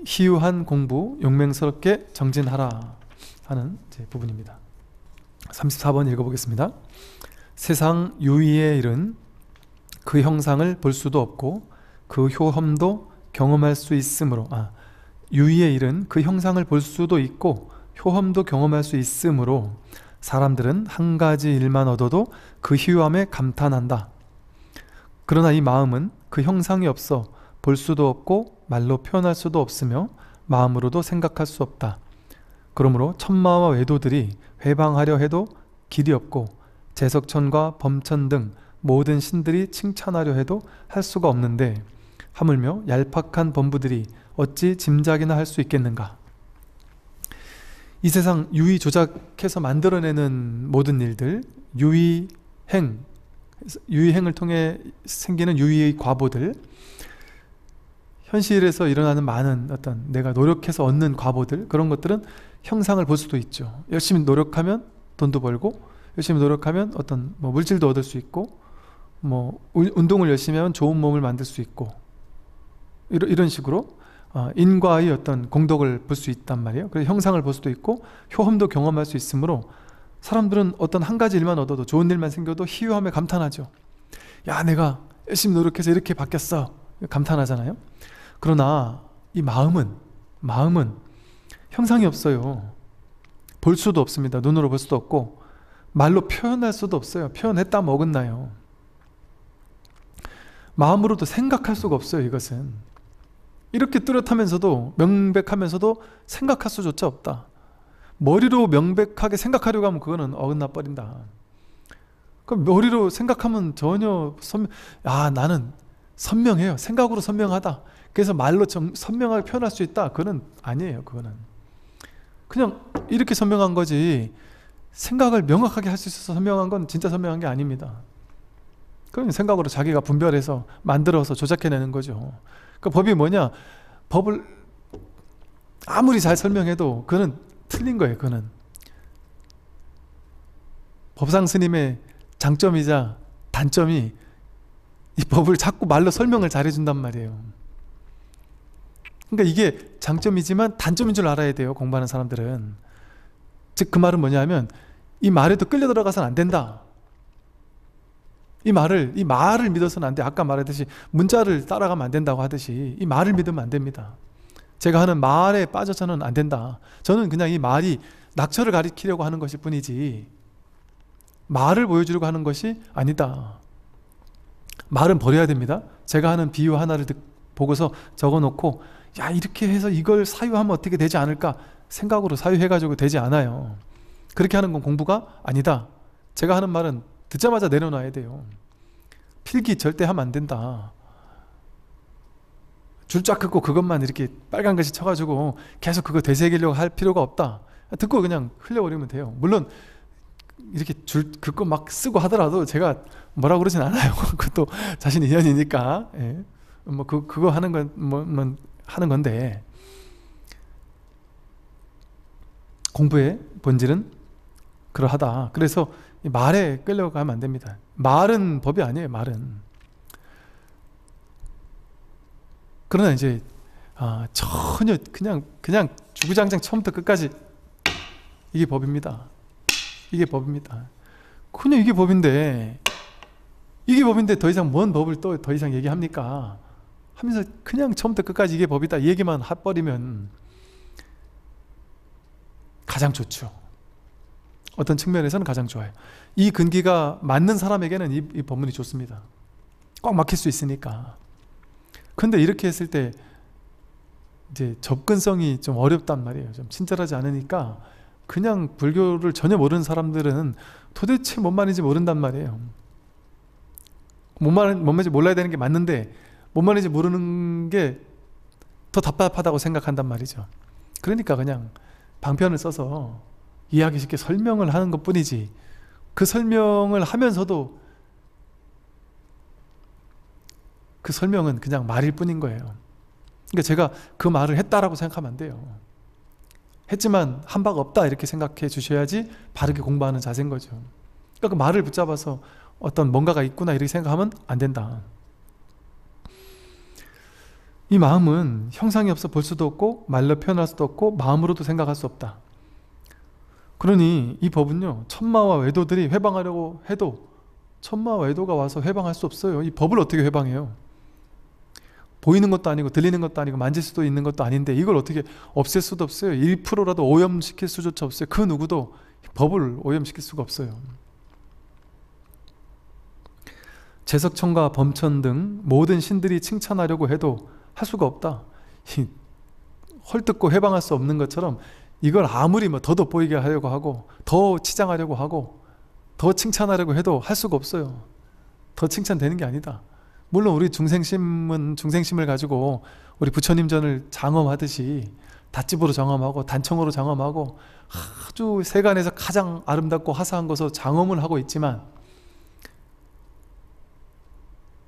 희유한 공부, 용맹스럽게 정진하라. 하는 부분입니다. 34번 읽어보겠습니다. 세상 유의의 일은 그 형상을 볼 수도 없고 그 효험도 경험할 수 있으므로 아, 유의의 일은 그 형상을 볼 수도 있고 효험도 경험할 수 있으므로 사람들은 한 가지 일만 얻어도 그 희유함에 감탄한다. 그러나 이 마음은 그 형상이 없어 볼 수도 없고 말로 표현할 수도 없으며 마음으로도 생각할 수 없다. 그러므로 천마와 외도들이 회방하려 해도 길이 없고 제석천과 범천 등 모든 신들이 칭찬하려 해도 할 수가 없는데 하물며 얄팍한 범부들이 어찌 짐작이나 할 수 있겠는가 이 세상 유의 조작해서 만들어내는 모든 일들 유의행 유의행을 통해 생기는 유의의 과보들 현실에서 일어나는 많은 어떤 내가 노력해서 얻는 과보들 그런 것들은 형상을 볼 수도 있죠. 열심히 노력하면 돈도 벌고, 열심히 노력하면 어떤 뭐 물질도 얻을 수 있고, 뭐 운동을 열심히 하면 좋은 몸을 만들 수 있고, 이런, 이런 식으로 어, 인과의 어떤 공덕을 볼 수 있단 말이에요. 그래서 형상을 볼 수도 있고, 효험도 경험할 수 있으므로 사람들은 어떤 한 가지 일만 얻어도 좋은 일만 생겨도 희유함에 감탄하죠. 야, 내가 열심히 노력해서 이렇게 바뀌었어. 감탄하잖아요. 그러나 이 마음은, 마음은 형상이 없어요. 볼 수도 없습니다. 눈으로 볼 수도 없고 말로 표현할 수도 없어요. 표현했다 먹었나요? 마음으로도 생각할 수가 없어요. 이것은 이렇게 뚜렷하면서도 명백하면서도 생각할 수조차 없다. 머리로 명백하게 생각하려고 하면 그거는 어긋나 버린다. 그럼 머리로 생각하면 전혀 선명, 아 나는 선명해요. 생각으로 선명하다. 그래서 말로 정, 선명하게 표현할 수 있다. 그거는 아니에요. 그거는. 그냥 이렇게 선명한 거지 생각을 명확하게 할 수 있어서 선명한 건 진짜 선명한 게 아닙니다. 그건 생각으로 자기가 분별해서 만들어서 조작해내는 거죠. 그 법이 뭐냐? 법을 아무리 잘 설명해도 그는 틀린 거예요. 그는 법상 스님의 장점이자 단점이 이 법을 자꾸 말로 설명을 잘해준단 말이에요. 그러니까 이게 장점이지만 단점인 줄 알아야 돼요. 공부하는 사람들은. 즉, 그 말은 뭐냐면, 이 말에도 끌려 들어가서는안 된다. 이 말을, 이 말을 믿어서는 안 돼. 아까 말했듯이, 문자를 따라가면 안 된다고 하듯이, 이 말을 믿으면 안 됩니다. 제가 하는 말에 빠져서는 안 된다. 저는 그냥 이 말이 낙처를 가리키려고 하는 것일 뿐이지, 말을 보여주려고 하는 것이 아니다. 말은 버려야 됩니다. 제가 하는 비유 하나를 보고서 적어 놓고, 야, 이렇게 해서 이걸 사유하면 어떻게 되지 않을까 생각으로 사유해가지고 되지 않아요. 그렇게 하는 건 공부가 아니다. 제가 하는 말은 듣자마자 내려놔야 돼요. 필기 절대 하면 안 된다. 줄 쫙 긋고 그것만 이렇게 빨간 글씨 쳐가지고 계속 그거 되새기려고 할 필요가 없다. 듣고 그냥 흘려버리면 돼요. 물론 이렇게 줄 긋고 막 쓰고 하더라도 제가 뭐라 그러진 않아요. [laughs] 그것도 자신 인연이니까. 예. 뭐 그, 그거 하는 건뭐 뭐, 뭐 하는 건데 공부의 본질은 그러하다. 그래서 말에 끌려가면 안 됩니다. 말은 법이 아니에요. 말은. 그러나 이제 아, 전혀 그냥 그냥 주구장창 처음부터 끝까지 이게 법입니다. 이게 법입니다. 그냥 이게 법인데 이게 법인데 더 이상 뭔 법을 또 더 이상 얘기합니까? 하면서 그냥 처음부터 끝까지 이게 법이다 얘기만 해버리면 가장 좋죠. 어떤 측면에서는 가장 좋아요. 이 근기가 맞는 사람에게는 이, 이 법문이 좋습니다. 꽉 막힐 수 있으니까. 근데 이렇게 했을 때 이제 접근성이 좀 어렵단 말이에요. 좀 친절하지 않으니까 그냥 불교를 전혀 모르는 사람들은 도대체 뭔 말인지 모른단 말이에요. 뭔 말인지 몰라야 되는 게 맞는데 뭔 말인지 모르는 게 더 답답하다고 생각한단 말이죠. 그러니까 그냥 방편을 써서 이해하기 쉽게 설명을 하는 것 뿐이지 그 설명을 하면서도 그 설명은 그냥 말일 뿐인 거예요. 그러니까 제가 그 말을 했다라고 생각하면 안 돼요. 했지만 한 바가 없다 이렇게 생각해 주셔야지 바르게 공부하는 자세인 거죠. 그러니까 그 말을 붙잡아서 어떤 뭔가가 있구나 이렇게 생각하면 안 된다. 이 마음은 형상이 없어 볼 수도 없고 말로 표현할 수도 없고 마음으로도 생각할 수 없다. 그러니 이 법은요 천마와 외도들이 회방하려고 해도 천마 외도가 와서 회방할 수 없어요. 이 법을 어떻게 회방해요? 보이는 것도 아니고 들리는 것도 아니고 만질 수도 있는 것도 아닌데 이걸 어떻게 없앨 수도 없어요. 1%라도 오염시킬 수조차 없어요. 그 누구도 법을 오염시킬 수가 없어요. 제석천과 범천 등 모든 신들이 칭찬하려고 해도 할 수가 없다. 헐뜯고 해방할 수 없는 것처럼 이걸 아무리 뭐 더더 보이게 하려고 하고 더 치장하려고 하고 더 칭찬하려고 해도 할 수가 없어요. 더 칭찬되는 게 아니다. 물론 우리 중생심은 중생심을 가지고 우리 부처님전을 장엄하듯이 닷집으로 장엄하고 단청으로 장엄하고 아주 세간에서 가장 아름답고 화사한 것으로 장엄을 하고 있지만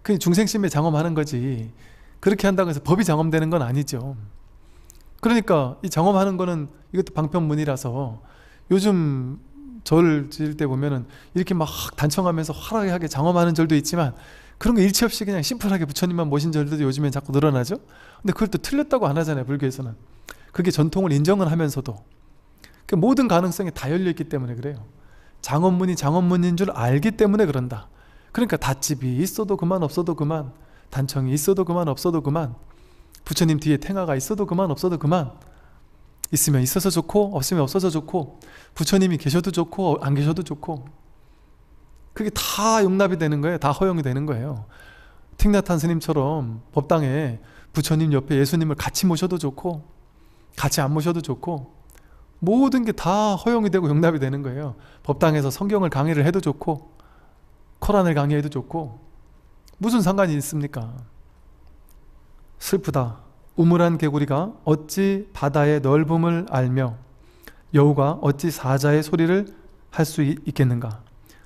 그 중생심에 장엄하는 거지 그렇게 한다고 해서 법이 장엄되는 건 아니죠. 그러니까 이 장엄하는 거는 이것도 방편문이라서 요즘 절 지을 때 보면은 이렇게 막 단청하면서 화려하게 장엄하는 절도 있지만 그런 거 일체 없이 그냥 심플하게 부처님만 모신 절도 요즘엔 자꾸 늘어나죠. 근데 그걸 또 틀렸다고 안 하잖아요. 불교에서는 그게 전통을 인정을 하면서도 그 모든 가능성이 다 열려 있기 때문에 그래요. 장엄문이 장엄문인 줄 알기 때문에 그런다. 그러니까 닷집이 있어도 그만 없어도 그만 단청이 있어도 그만 없어도 그만 부처님 뒤에 탱화가 있어도 그만 없어도 그만 있으면 있어서 좋고 없으면 없어서 좋고 부처님이 계셔도 좋고 안 계셔도 좋고 그게 다 용납이 되는 거예요 다 허용이 되는 거예요 틱나탄 스님처럼 법당에 부처님 옆에 예수님을 같이 모셔도 좋고 같이 안 모셔도 좋고 모든 게 다 허용이 되고 용납이 되는 거예요 법당에서 성경을 강의를 해도 좋고 코란을 강의해도 좋고 무슨 상관이 있습니까? 슬프다. 우물한 개구리가 어찌 바다의 넓음을 알며 여우가 어찌 사자의 소리를 할 수 있겠는가?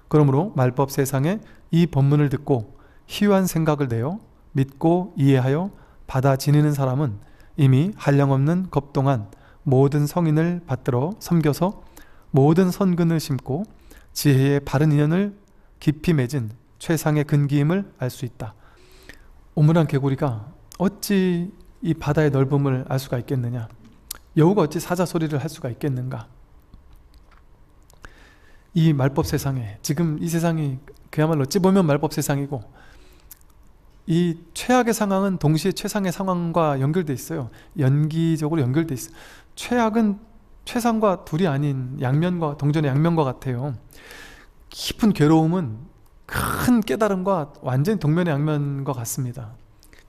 그러므로 말법 세상에 이 법문을 듣고 희유한 생각을 내어 믿고 이해하여 받아 지니는 사람은 이미 한량없는 겁 동안 모든 성인을 받들어 섬겨서 모든 선근을 심고 지혜의 바른 인연을 깊이 맺은 최상의 근기임을 알 수 있다. 오므란 개구리가 어찌 이 바다의 넓음을 알 수가 있겠느냐? 여우가 어찌 사자 소리를 할 수가 있겠는가? 이 말법 세상에 지금 이 세상이 그야말로 어찌 보면 말법 세상이고 이 최악의 상황은 동시에 최상의 상황과 연결돼 있어요. 연기적으로 연결돼 있어. 최악은 최상과 둘이 아닌 양면과 동전의 양면과 같아요. 깊은 괴로움은 큰 깨달음과 완전히 동면의 양면과 같습니다.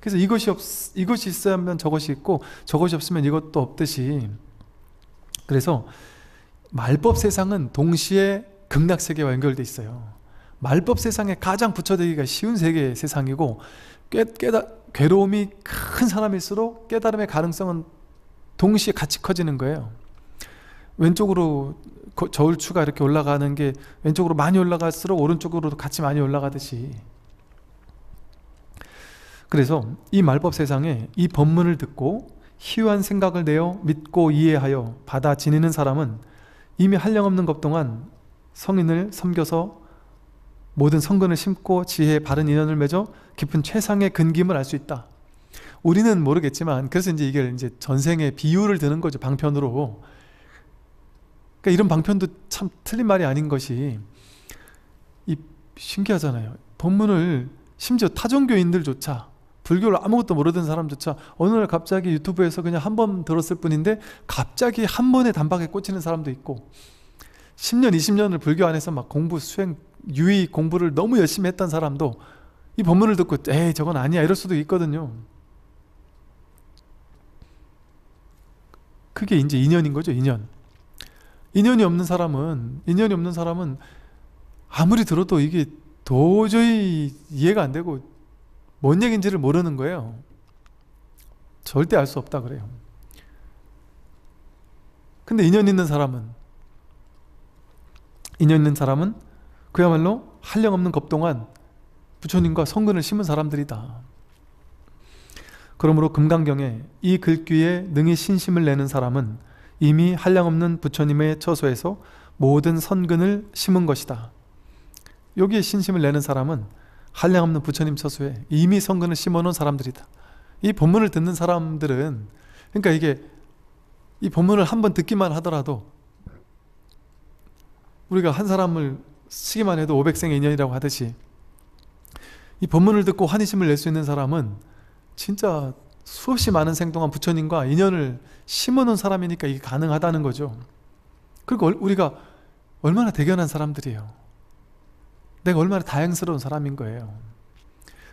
그래서 이것이 없, 이것이 있어면 저것이 있고 저것이 없으면 이것도 없듯이 그래서 말법 세상은 동시에 극락 세계와 연결돼 있어요. 말법 세상에 가장 부처되기가 쉬운 세계 세상이고 깨, 깨다, 괴로움이 큰 사람일수록 깨달음의 가능성은 동시에 같이 커지는 거예요. 왼쪽으로 저울추가 이렇게 올라가는 게 왼쪽으로 많이 올라갈수록 오른쪽으로도 같이 많이 올라가듯이 그래서 이 말법 세상에 이 법문을 듣고 희유한 생각을 내어 믿고 이해하여 받아 지니는 사람은 이미 한량없는 것 동안 성인을 섬겨서 모든 성근을 심고 지혜의 바른 인연을 맺어 깊은 최상의 근김을 알 수 있다. 우리는 모르겠지만 그래서 이제 이게 이제 전생의 비유를 드는 거죠 방편으로 그러니까 이런 방편도 참 틀린 말이 아닌 것이 이 신기하잖아요. 본문을 심지어 타종교인들조차 불교를 아무것도 모르던 사람조차 어느 날 갑자기 유튜브에서 그냥 한 번 들었을 뿐인데 갑자기 한 번에 단박에 꽂히는 사람도 있고 10년, 20년을 불교 안에서 막 공부, 수행, 유의 공부를 너무 열심히 했던 사람도 이 본문을 듣고 에이 저건 아니야 이럴 수도 있거든요. 그게 이제 인연인 거죠, 인연. 인연이 없는 사람은 인연이 없는 사람은 아무리 들어도 이게 도저히 이해가 안 되고 뭔 얘기인지를 모르는 거예요. 절대 알 수 없다 그래요. 근데 인연 있는 사람은 인연 있는 사람은 그야말로 한량 없는 겁 동안 부처님과 성근을 심은 사람들이다. 그러므로 금강경에 이 글귀에 능히 신심을 내는 사람은 이미 한량없는 부처님의 처소에서 모든 선근을 심은 것이다. 여기에 신심을 내는 사람은 한량없는 부처님 처소에 이미 선근을 심어놓은 사람들이다. 이 본문을 듣는 사람들은 그러니까 이게 이 본문을 한번 듣기만 하더라도 우리가 한 사람을 쓰기만 해도 500생의 인연이라고 하듯이 이 본문을 듣고 한의심을 낼 수 있는 사람은 진짜 수없이 많은 생동안 부처님과 인연을 심어놓은 사람이니까 이게 가능하다는 거죠. 그리고 우리가 얼마나 대견한 사람들이에요. 내가 얼마나 다양스러운 사람인 거예요.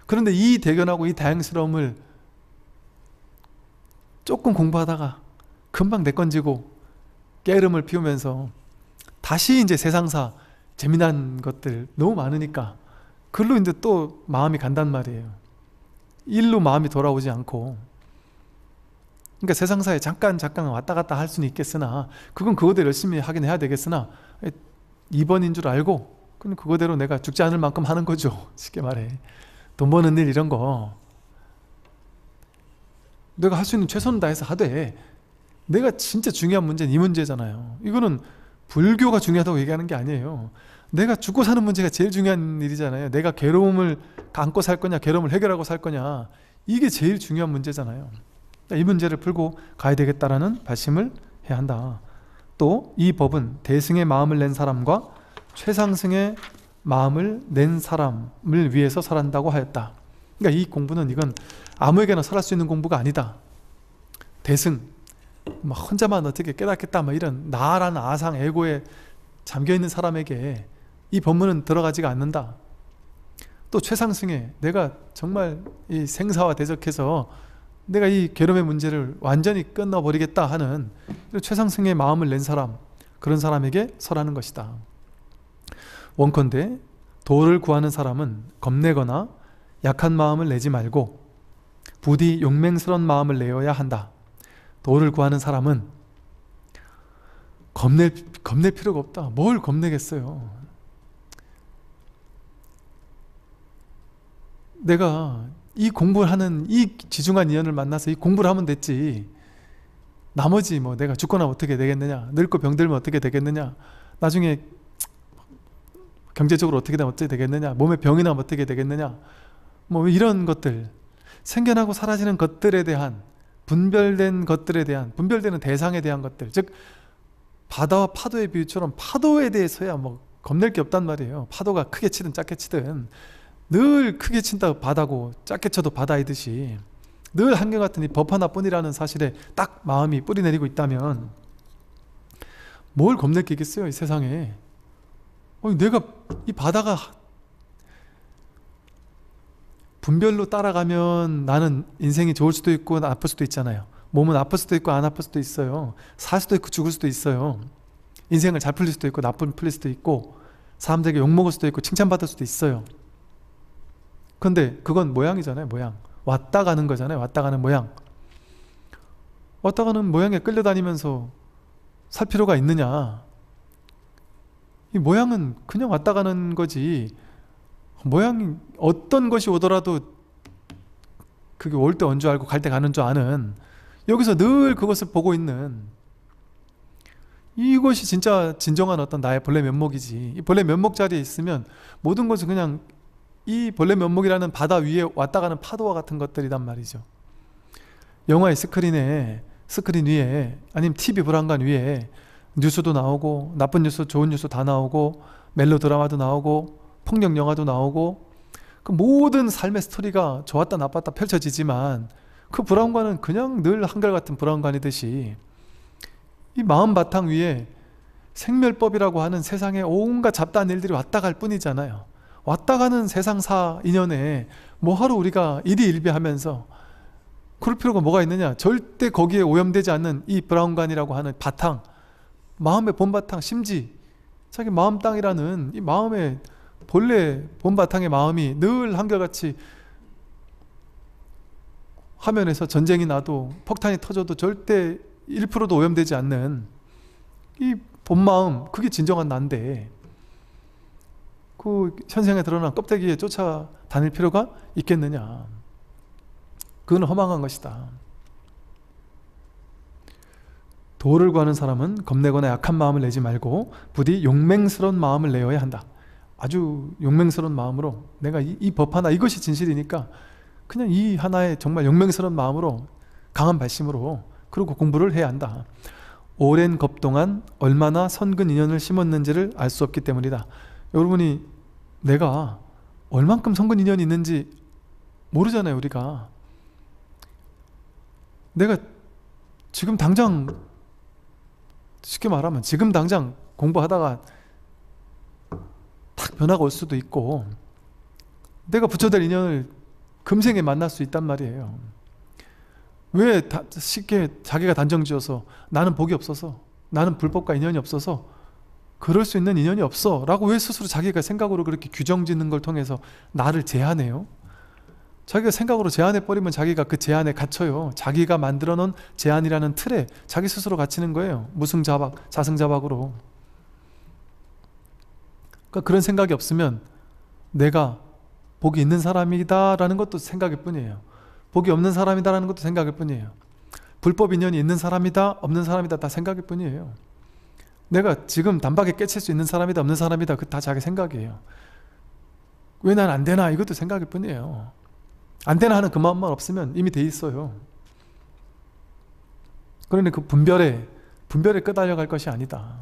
그런데 이 대견하고 이 다양스러움을 조금 공부하다가 금방 내건지고 깨름을 피우면서 다시 이제 세상사 재미난 것들 너무 많으니까 글로 이제 또 마음이 간단 말이에요. 일로 마음이 돌아오지 않고 그러니까 세상사에 잠깐 잠깐 왔다 갔다 할 수는 있겠으나 그건 그거대로 열심히 하긴 해야 되겠으나 2번인 줄 알고 그건 그거대로 내가 죽지 않을 만큼 하는 거죠 [laughs] 쉽게 말해 돈 버는 일 이런 거 내가 할 수 있는 최선을 다해서 하되 내가 진짜 중요한 문제는 이 문제잖아요 이거는 불교가 중요하다고 얘기하는 게 아니에요 내가 죽고 사는 문제가 제일 중요한 일이잖아요. 내가 괴로움을 안고 살 거냐, 괴로움을 해결하고 살 거냐. 이게 제일 중요한 문제잖아요. 이 문제를 풀고 가야 되겠다라는 발심을 해야 한다. 또 이 법은 대승의 마음을 낸 사람과 최상승의 마음을 낸 사람을 위해서 설한다고 하였다. 그러니까 이 공부는 이건 아무에게나 설할 수 있는 공부가 아니다. 대승, 막 혼자만 어떻게 깨닫겠다, 막 이런 나란 아상, 에고에 잠겨있는 사람에게 이 법문은 들어가지가 않는다. 또 최상승에 내가 정말 이 생사와 대적해서 내가 이 괴로움의 문제를 완전히 끝나버리겠다 하는 최상승의 마음을 낸 사람, 그런 사람에게 설하는 것이다. 원컨대 도를 구하는 사람은 겁내거나 약한 마음을 내지 말고 부디 용맹스러운 마음을 내어야 한다. 도를 구하는 사람은 겁낼, 겁낼 필요가 없다. 뭘 겁내겠어요. 내가 이 공부를 하는 이 지중한 인연을 만나서 이 공부를 하면 됐지. 나머지 뭐 내가 죽거나 어떻게 되겠느냐, 늙고 병들면 어떻게 되겠느냐, 나중에 경제적으로 어떻게 되면 어떻게 되겠느냐, 몸에 병이 나면 어떻게 되겠느냐, 뭐 이런 것들, 생겨나고 사라지는 것들에 대한 분별된 것들에 대한 분별되는 대상에 대한 것들, 즉 바다와 파도의 비유처럼 파도에 대해서야 뭐 겁낼 게 없단 말이에요. 파도가 크게 치든 작게 치든 늘 크게 친다 바다고 작게 쳐도 바다이듯이 늘 한결같은 이 법 하나뿐이라는 사실에 딱 마음이 뿌리 내리고 있다면 뭘 겁내겠어요 이 세상에 아니, 내가 이 바다가 분별로 따라가면 나는 인생이 좋을 수도 있고 아플 수도 있잖아요 몸은 아플 수도 있고 안 아플 수도 있어요 살 수도 있고 죽을 수도 있어요 인생을 잘 풀릴 수도 있고 나쁜 풀릴 수도 있고 사람들에게 욕먹을 수도 있고 칭찬받을 수도 있어요 근데 그건 모양이잖아요, 모양. 왔다 가는 거잖아요, 왔다 가는 모양. 왔다 가는 모양에 끌려다니면서 살 필요가 있느냐. 이 모양은 그냥 왔다 가는 거지. 모양이 어떤 것이 오더라도 그게 올 때 온 줄 알고 갈 때 가는 줄 아는 여기서 늘 그것을 보고 있는 이것이 진짜 진정한 어떤 나의 본래 면목이지. 이 본래 면목 자리에 있으면 모든 것은 그냥 이 벌레 면목이라는 바다 위에 왔다 가는 파도와 같은 것들이란 말이죠. 영화의 스크린에 스크린 위에 아니면 TV 불안관 위에 뉴스도 나오고 나쁜 뉴스, 좋은 뉴스 다 나오고 멜로 드라마도 나오고 폭력 영화도 나오고 그 모든 삶의 스토리가 좋았다 나빴다 펼쳐지지만 그불안관은 그냥 늘 한결같은 불안관이듯이이 마음 바탕 위에 생멸법이라고 하는 세상에 온갖 잡다한 일들이 왔다 갈 뿐이잖아요. 왔다 가는 세상사 인연에 뭐하러 우리가 일희일비하면서 그럴 필요가 뭐가 있느냐 절대 거기에 오염되지 않는 이 브라운관이라고 하는 바탕 마음의 본바탕 심지 자기 마음 땅이라는 이 마음의 본래 본바탕의 마음이 늘 한결같이 화면에서 전쟁이 나도 폭탄이 터져도 절대 1%도 오염되지 않는 이 본마음 그게 진정한 난데 그 현생에 드러난 껍데기에 쫓아다닐 필요가 있겠느냐. 그건 허망한 것이다. 도를 구하는 사람은 겁내거나 약한 마음을 내지 말고 부디 용맹스러운 마음을 내어야 한다. 아주 용맹스러운 마음으로 내가 이, 이법 하나 이것이 진실이니까 그냥 이 하나에 정말 용맹스러운 마음으로 강한 발심으로 그리고 공부를 해야 한다. 오랜 겁 동안 얼마나 선근 인연을 심었는지를 알 수 없기 때문이다. 여러분이 내가 얼만큼 성근 인연이 있는지 모르잖아요, 우리가. 내가 지금 당장 쉽게 말하면 지금 당장 공부하다가 탁 변화가 올 수도 있고 내가 붙여될 인연을 금생에 만날 수 있단 말이에요. 왜 쉽게 자기가 단정지어서 나는 복이 없어서 나는 불법과 인연이 없어서 그럴 수 있는 인연이 없어. 라고 왜 스스로 자기가 생각으로 그렇게 규정 짓는 걸 통해서 나를 제한해요? 자기가 생각으로 제한해버리면 자기가 그 제한에 갇혀요. 자기가 만들어 놓은 제한이라는 틀에 자기 스스로 갇히는 거예요. 무승자박, 자승자박으로. 그러니까 그런 생각이 없으면 내가 복이 있는 사람이다라는 것도 생각일 뿐이에요. 복이 없는 사람이다라는 것도 생각일 뿐이에요. 불법 인연이 있는 사람이다, 없는 사람이다 다 생각일 뿐이에요. 내가 지금 단박에 깨칠 수 있는 사람이다 없는 사람이다 그 다 자기 생각이에요 왜 난 안 되나 이것도 생각일 뿐이에요 안 되나 하는 그 마음만 없으면 이미 돼 있어요 그러니 그 분별에 분별에 끄달려갈 것이 아니다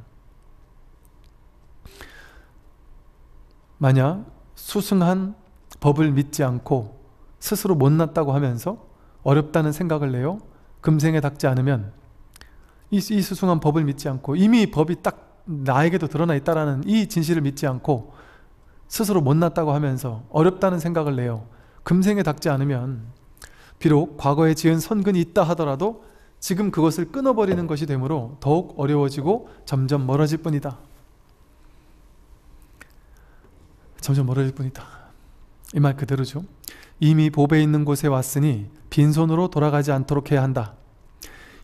만약 수승한 법을 믿지 않고 스스로 못났다고 하면서 어렵다는 생각을 내요 금생에 닦지 않으면 이, 이 수승한 법을 믿지 않고 이미 법이 딱 나에게도 드러나 있다라는 이 진실을 믿지 않고 스스로 못났다고 하면서 어렵다는 생각을 내요. 금생에 닦지 않으면 비록 과거에 지은 선근이 있다 하더라도 지금 그것을 끊어버리는 것이 되므로 더욱 어려워지고 점점 멀어질 뿐이다. 점점 멀어질 뿐이다. 이 말 그대로죠. 이미 보배 있는 곳에 왔으니 빈손으로 돌아가지 않도록 해야 한다.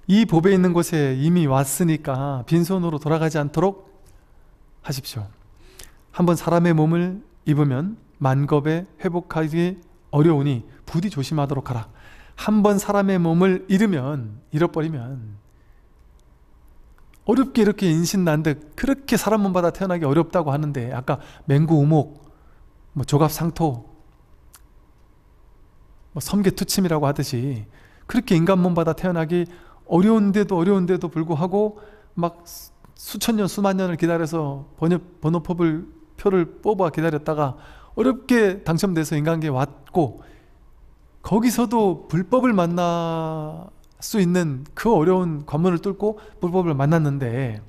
이 법에 있는 곳에 이미 왔으니까 빈손으로 돌아가지 않도록 하십시오. 한번 사람의 몸을 입으면 만겁에 회복하기 어려우니 부디 조심하도록 하라. 한번 사람의 몸을 잃으면 잃어버리면 어렵게 이렇게 인신난 듯 그렇게 사람 몸받아 태어나기 어렵다고 하는데 아까 맹구 우목 뭐 조갑 상토 뭐 섬개투침이라고 하듯이 그렇게 인간 몸받아 태어나기 어려운데도 어려운데도 불구하고 막 수천 년 수만 년을 기다려서 번역, 번호법을 표를 뽑아 기다렸다가 어렵게 당첨돼서 인간계에 왔고 거기서도 불법을 만날 수 있는 그 어려운 관문을 뚫고 불법을 만났는데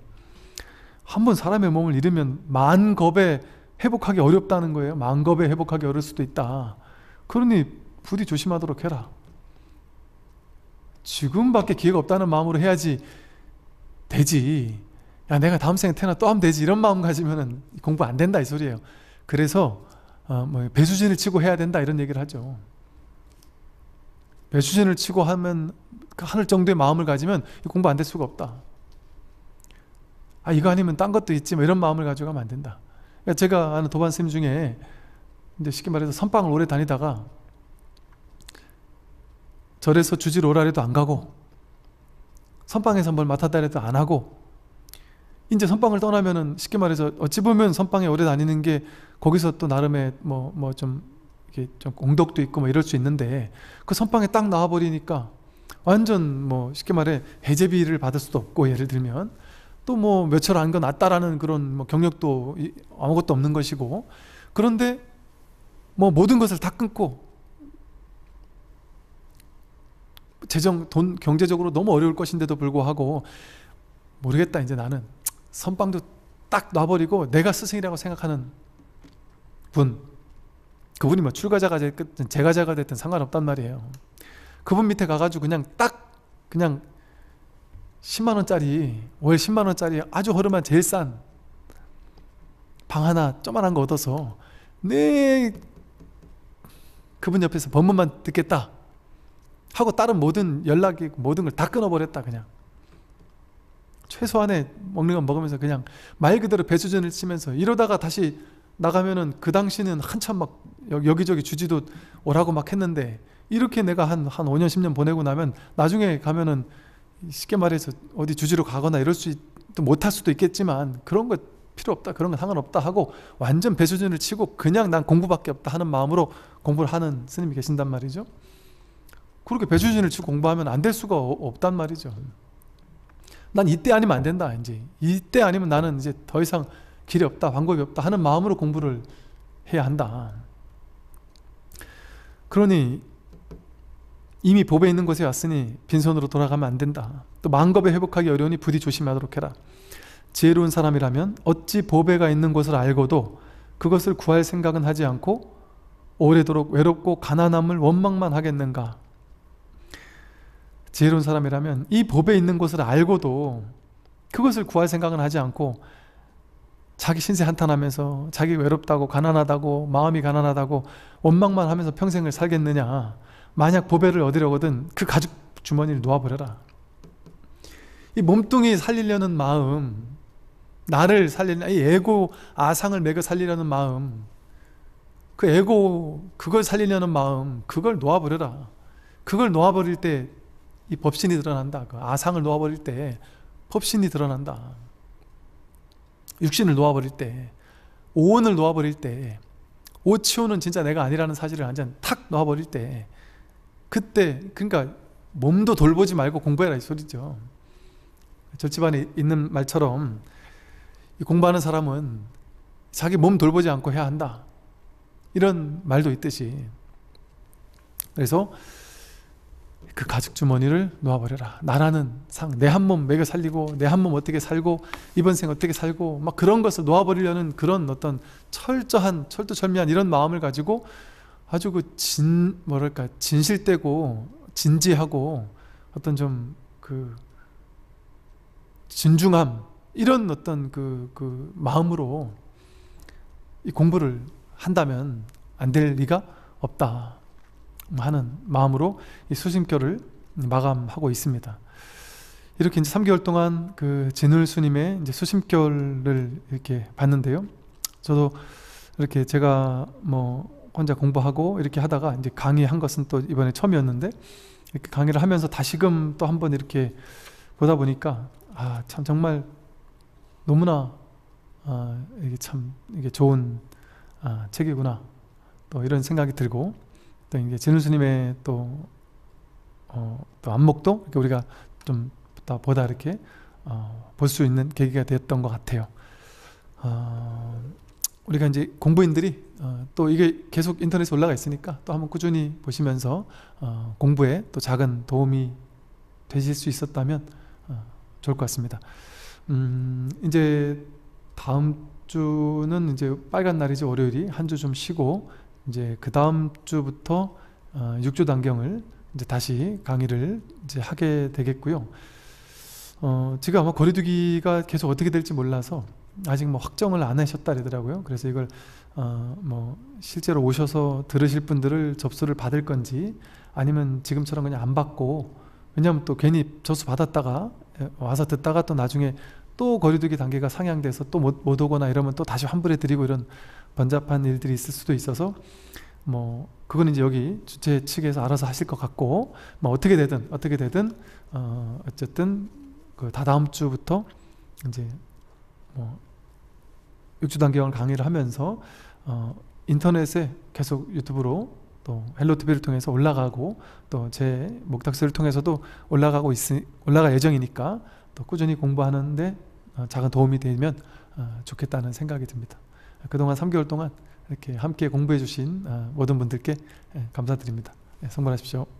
한 번 사람의 몸을 잃으면 만 겁에 회복하기 어렵다는 거예요. 만 겁에 회복하기 어려울 수도 있다. 그러니 부디 조심하도록 해라. 지금밖에 기회가 없다는 마음으로 해야지 되지. 야, 내가 다음 생에 태어나 또 하면 되지. 이런 마음 가지면은 공부 안 된다 이 소리예요. 그래서 어, 뭐 배수진을 치고 해야 된다 이런 얘기를 하죠. 배수진을 치고 하면 하늘 정도의 마음을 가지면 공부 안 될 수가 없다. 아 이거 아니면 딴 것도 있지 뭐 이런 마음을 가져가면 안 된다. 그러니까 제가 아는 도반 쌤 중에 이제 쉽게 말해서 선방을 오래 다니다가 절에서 주지 오라래도 안 가고 선방에서 뭘 맡았다래도 안 하고 이제 선방을 떠나면은 쉽게 말해서 어찌 보면 선방에 오래 다니는 게 거기서 또 나름의 뭐 뭐 좀 이게 좀 공덕도 있고 뭐 이럴 수 있는데 그 선방에 딱 나와 버리니까 완전 뭐 쉽게 말해 해제비를 받을 수도 없고 예를 들면 또 뭐 몇 철 안건 낫다라는 그런 뭐 경력도 아무것도 없는 것이고 그런데 뭐 모든 것을 다 끊고 재정 돈 경제적으로 너무 어려울 것인데도 불구하고 모르겠다 이제 나는 선빵도 딱 놔버리고 내가 스승이라고 생각하는 분 그분이 뭐 출가자가 됐든 재가자가 됐든 상관없단 말이에요 그분 밑에 가가지고 그냥 딱 그냥 10만원짜리 월 10만원짜리 아주 허름한 제일 싼 방 하나 쪼만한 거 얻어서 네 그분 옆에서 법문만 듣겠다 하고 다른 모든 연락이 모든 걸 다 끊어버렸다 그냥 최소한의 먹는 건 먹으면서 그냥 말 그대로 배수전을 치면서 이러다가 다시 나가면은 그 당시는 한참 막 여기저기 주지도 오라고 막 했는데 이렇게 내가 한, 한 5년 10년 보내고 나면 나중에 가면은 쉽게 말해서 어디 주지로 가거나 이럴 수또 못할 수도 있겠지만 그런 거 필요 없다 그런 건 상관없다 하고 완전 배수준을 치고 그냥 난 공부밖에 없다 하는 마음으로 공부를 하는 스님이 계신단 말이죠 그렇게 배수진을 치고 공부하면 안 될 수가 없단 말이죠. 난 이때 아니면 안 된다. 이제 이때 아니면 나는 이제 더 이상 길이 없다, 방법이 없다 하는 마음으로 공부를 해야 한다. 그러니 이미 법에 있는 곳에 왔으니 빈손으로 돌아가면 안 된다. 또 망겁에 회복하기 어려우니 부디 조심하도록 해라. 지혜로운 사람이라면 어찌 보배가 있는 것을 알고도 그것을 구할 생각은 하지 않고 오래도록 외롭고 가난함을 원망만 하겠는가? 지혜로운 사람이라면 이 법에 있는 것을 알고도 그것을 구할 생각은 하지 않고 자기 신세 한탄하면서 자기 외롭다고 가난하다고 마음이 가난하다고 원망만 하면서 평생을 살겠느냐 만약 보배를 얻으려거든 그 가죽 주머니를 놓아버려라 이 몸뚱이 살리려는 마음 나를 살리는 려이 에고 아상을 매겨 살리려는 마음 그 에고 그걸 살리려는 마음 그걸 놓아버려라 그걸 놓아버릴 때이 법신이 드러난다. 그 아상을 놓아버릴 때 법신이 드러난다. 육신을 놓아버릴 때, 오온을 놓아버릴 때, 오치오는 진짜 내가 아니라는 사실을 완전 탁 놓아버릴 때, 그때, 그러니까 몸도 돌보지 말고 공부해라 이 소리죠. 절집안에 있는 말처럼 공부하는 사람은 자기 몸 돌보지 않고 해야 한다. 이런 말도 있듯이. 그래서 그 가죽 주머니를 놓아버려라. 나라는 상, 내 한 몸 매겨 살리고, 내 한 몸 어떻게 살고, 이번 생 어떻게 살고, 막 그런 것을 놓아버리려는 그런 어떤 철저한, 철두철미한 이런 마음을 가지고 아주 그 진, 뭐랄까, 진실되고, 진지하고, 어떤 좀 그, 진중함, 이런 어떤 그, 그 마음으로 이 공부를 한다면 안 될 리가 없다. 하는 마음으로 이 수심결을 마감하고 있습니다. 이렇게 이제 3개월 동안 그 진울 스님의 이제 수심결을 이렇게 봤는데요. 저도 이렇게 제가 뭐 혼자 공부하고 이렇게 하다가 이제 강의한 것은 또 이번에 처음이었는데 이렇게 강의를 하면서 다시금 또 한번 이렇게 보다 보니까 아 참 정말 너무나 아 이게 참 이게 좋은 아 책이구나 또 이런 생각이 들고 또 이게 진우 스님의 또, 어, 또 안목도 이렇게 우리가 좀 보다 이렇게 어, 볼수 있는 계기가 됐던 것 같아요. 어, 우리가 이제 공부인들이 어, 또 이게 계속 인터넷에 올라가 있으니까 또 한번 꾸준히 보시면서 어, 공부에 또 작은 도움이 되실 수 있었다면 어, 좋을 것 같습니다. 음, 이제 다음 주는 이제 빨간 날이죠 월요일이 한 주 좀 쉬고 이제 그 다음 주부터 어, 6주 단경을 이제 다시 강의를 이제 하게 되겠고요. 어, 지금 아마 거리두기가 계속 어떻게 될지 몰라서 아직 뭐 확정을 안 하셨다 그러더라고요. 그래서 이걸 어, 뭐 실제로 오셔서 들으실 분들을 접수를 받을 건지 아니면 지금처럼 그냥 안 받고 왜냐하면 또 괜히 접수 받았다가 예, 와서 듣다가 또 나중에 또 거리두기 단계가 상향돼서 또 못 오거나 이러면 또 다시 환불해 드리고 이런 번잡한 일들이 있을 수도 있어서 뭐 그건 이제 여기 주최 측에서 알아서 하실 것 같고 뭐 어떻게 되든 어떻게 되든 어 어쨌든 그 다다음 주부터 이제 뭐 육주 단경을 강의를 하면서 어 인터넷에 계속 유튜브로 또 헬로 TV를 통해서 올라가고 또 제 목탁스를 통해서도 올라가고 있 올라갈 예정이니까 또 꾸준히 공부하는데 어, 작은 도움이 되면 어, 좋겠다는 생각이 듭니다. 그동안 3개월 동안 이렇게 함께 공부해 주신 아, 모든 분들께 예, 감사드립니다. 예, 성불하십시오.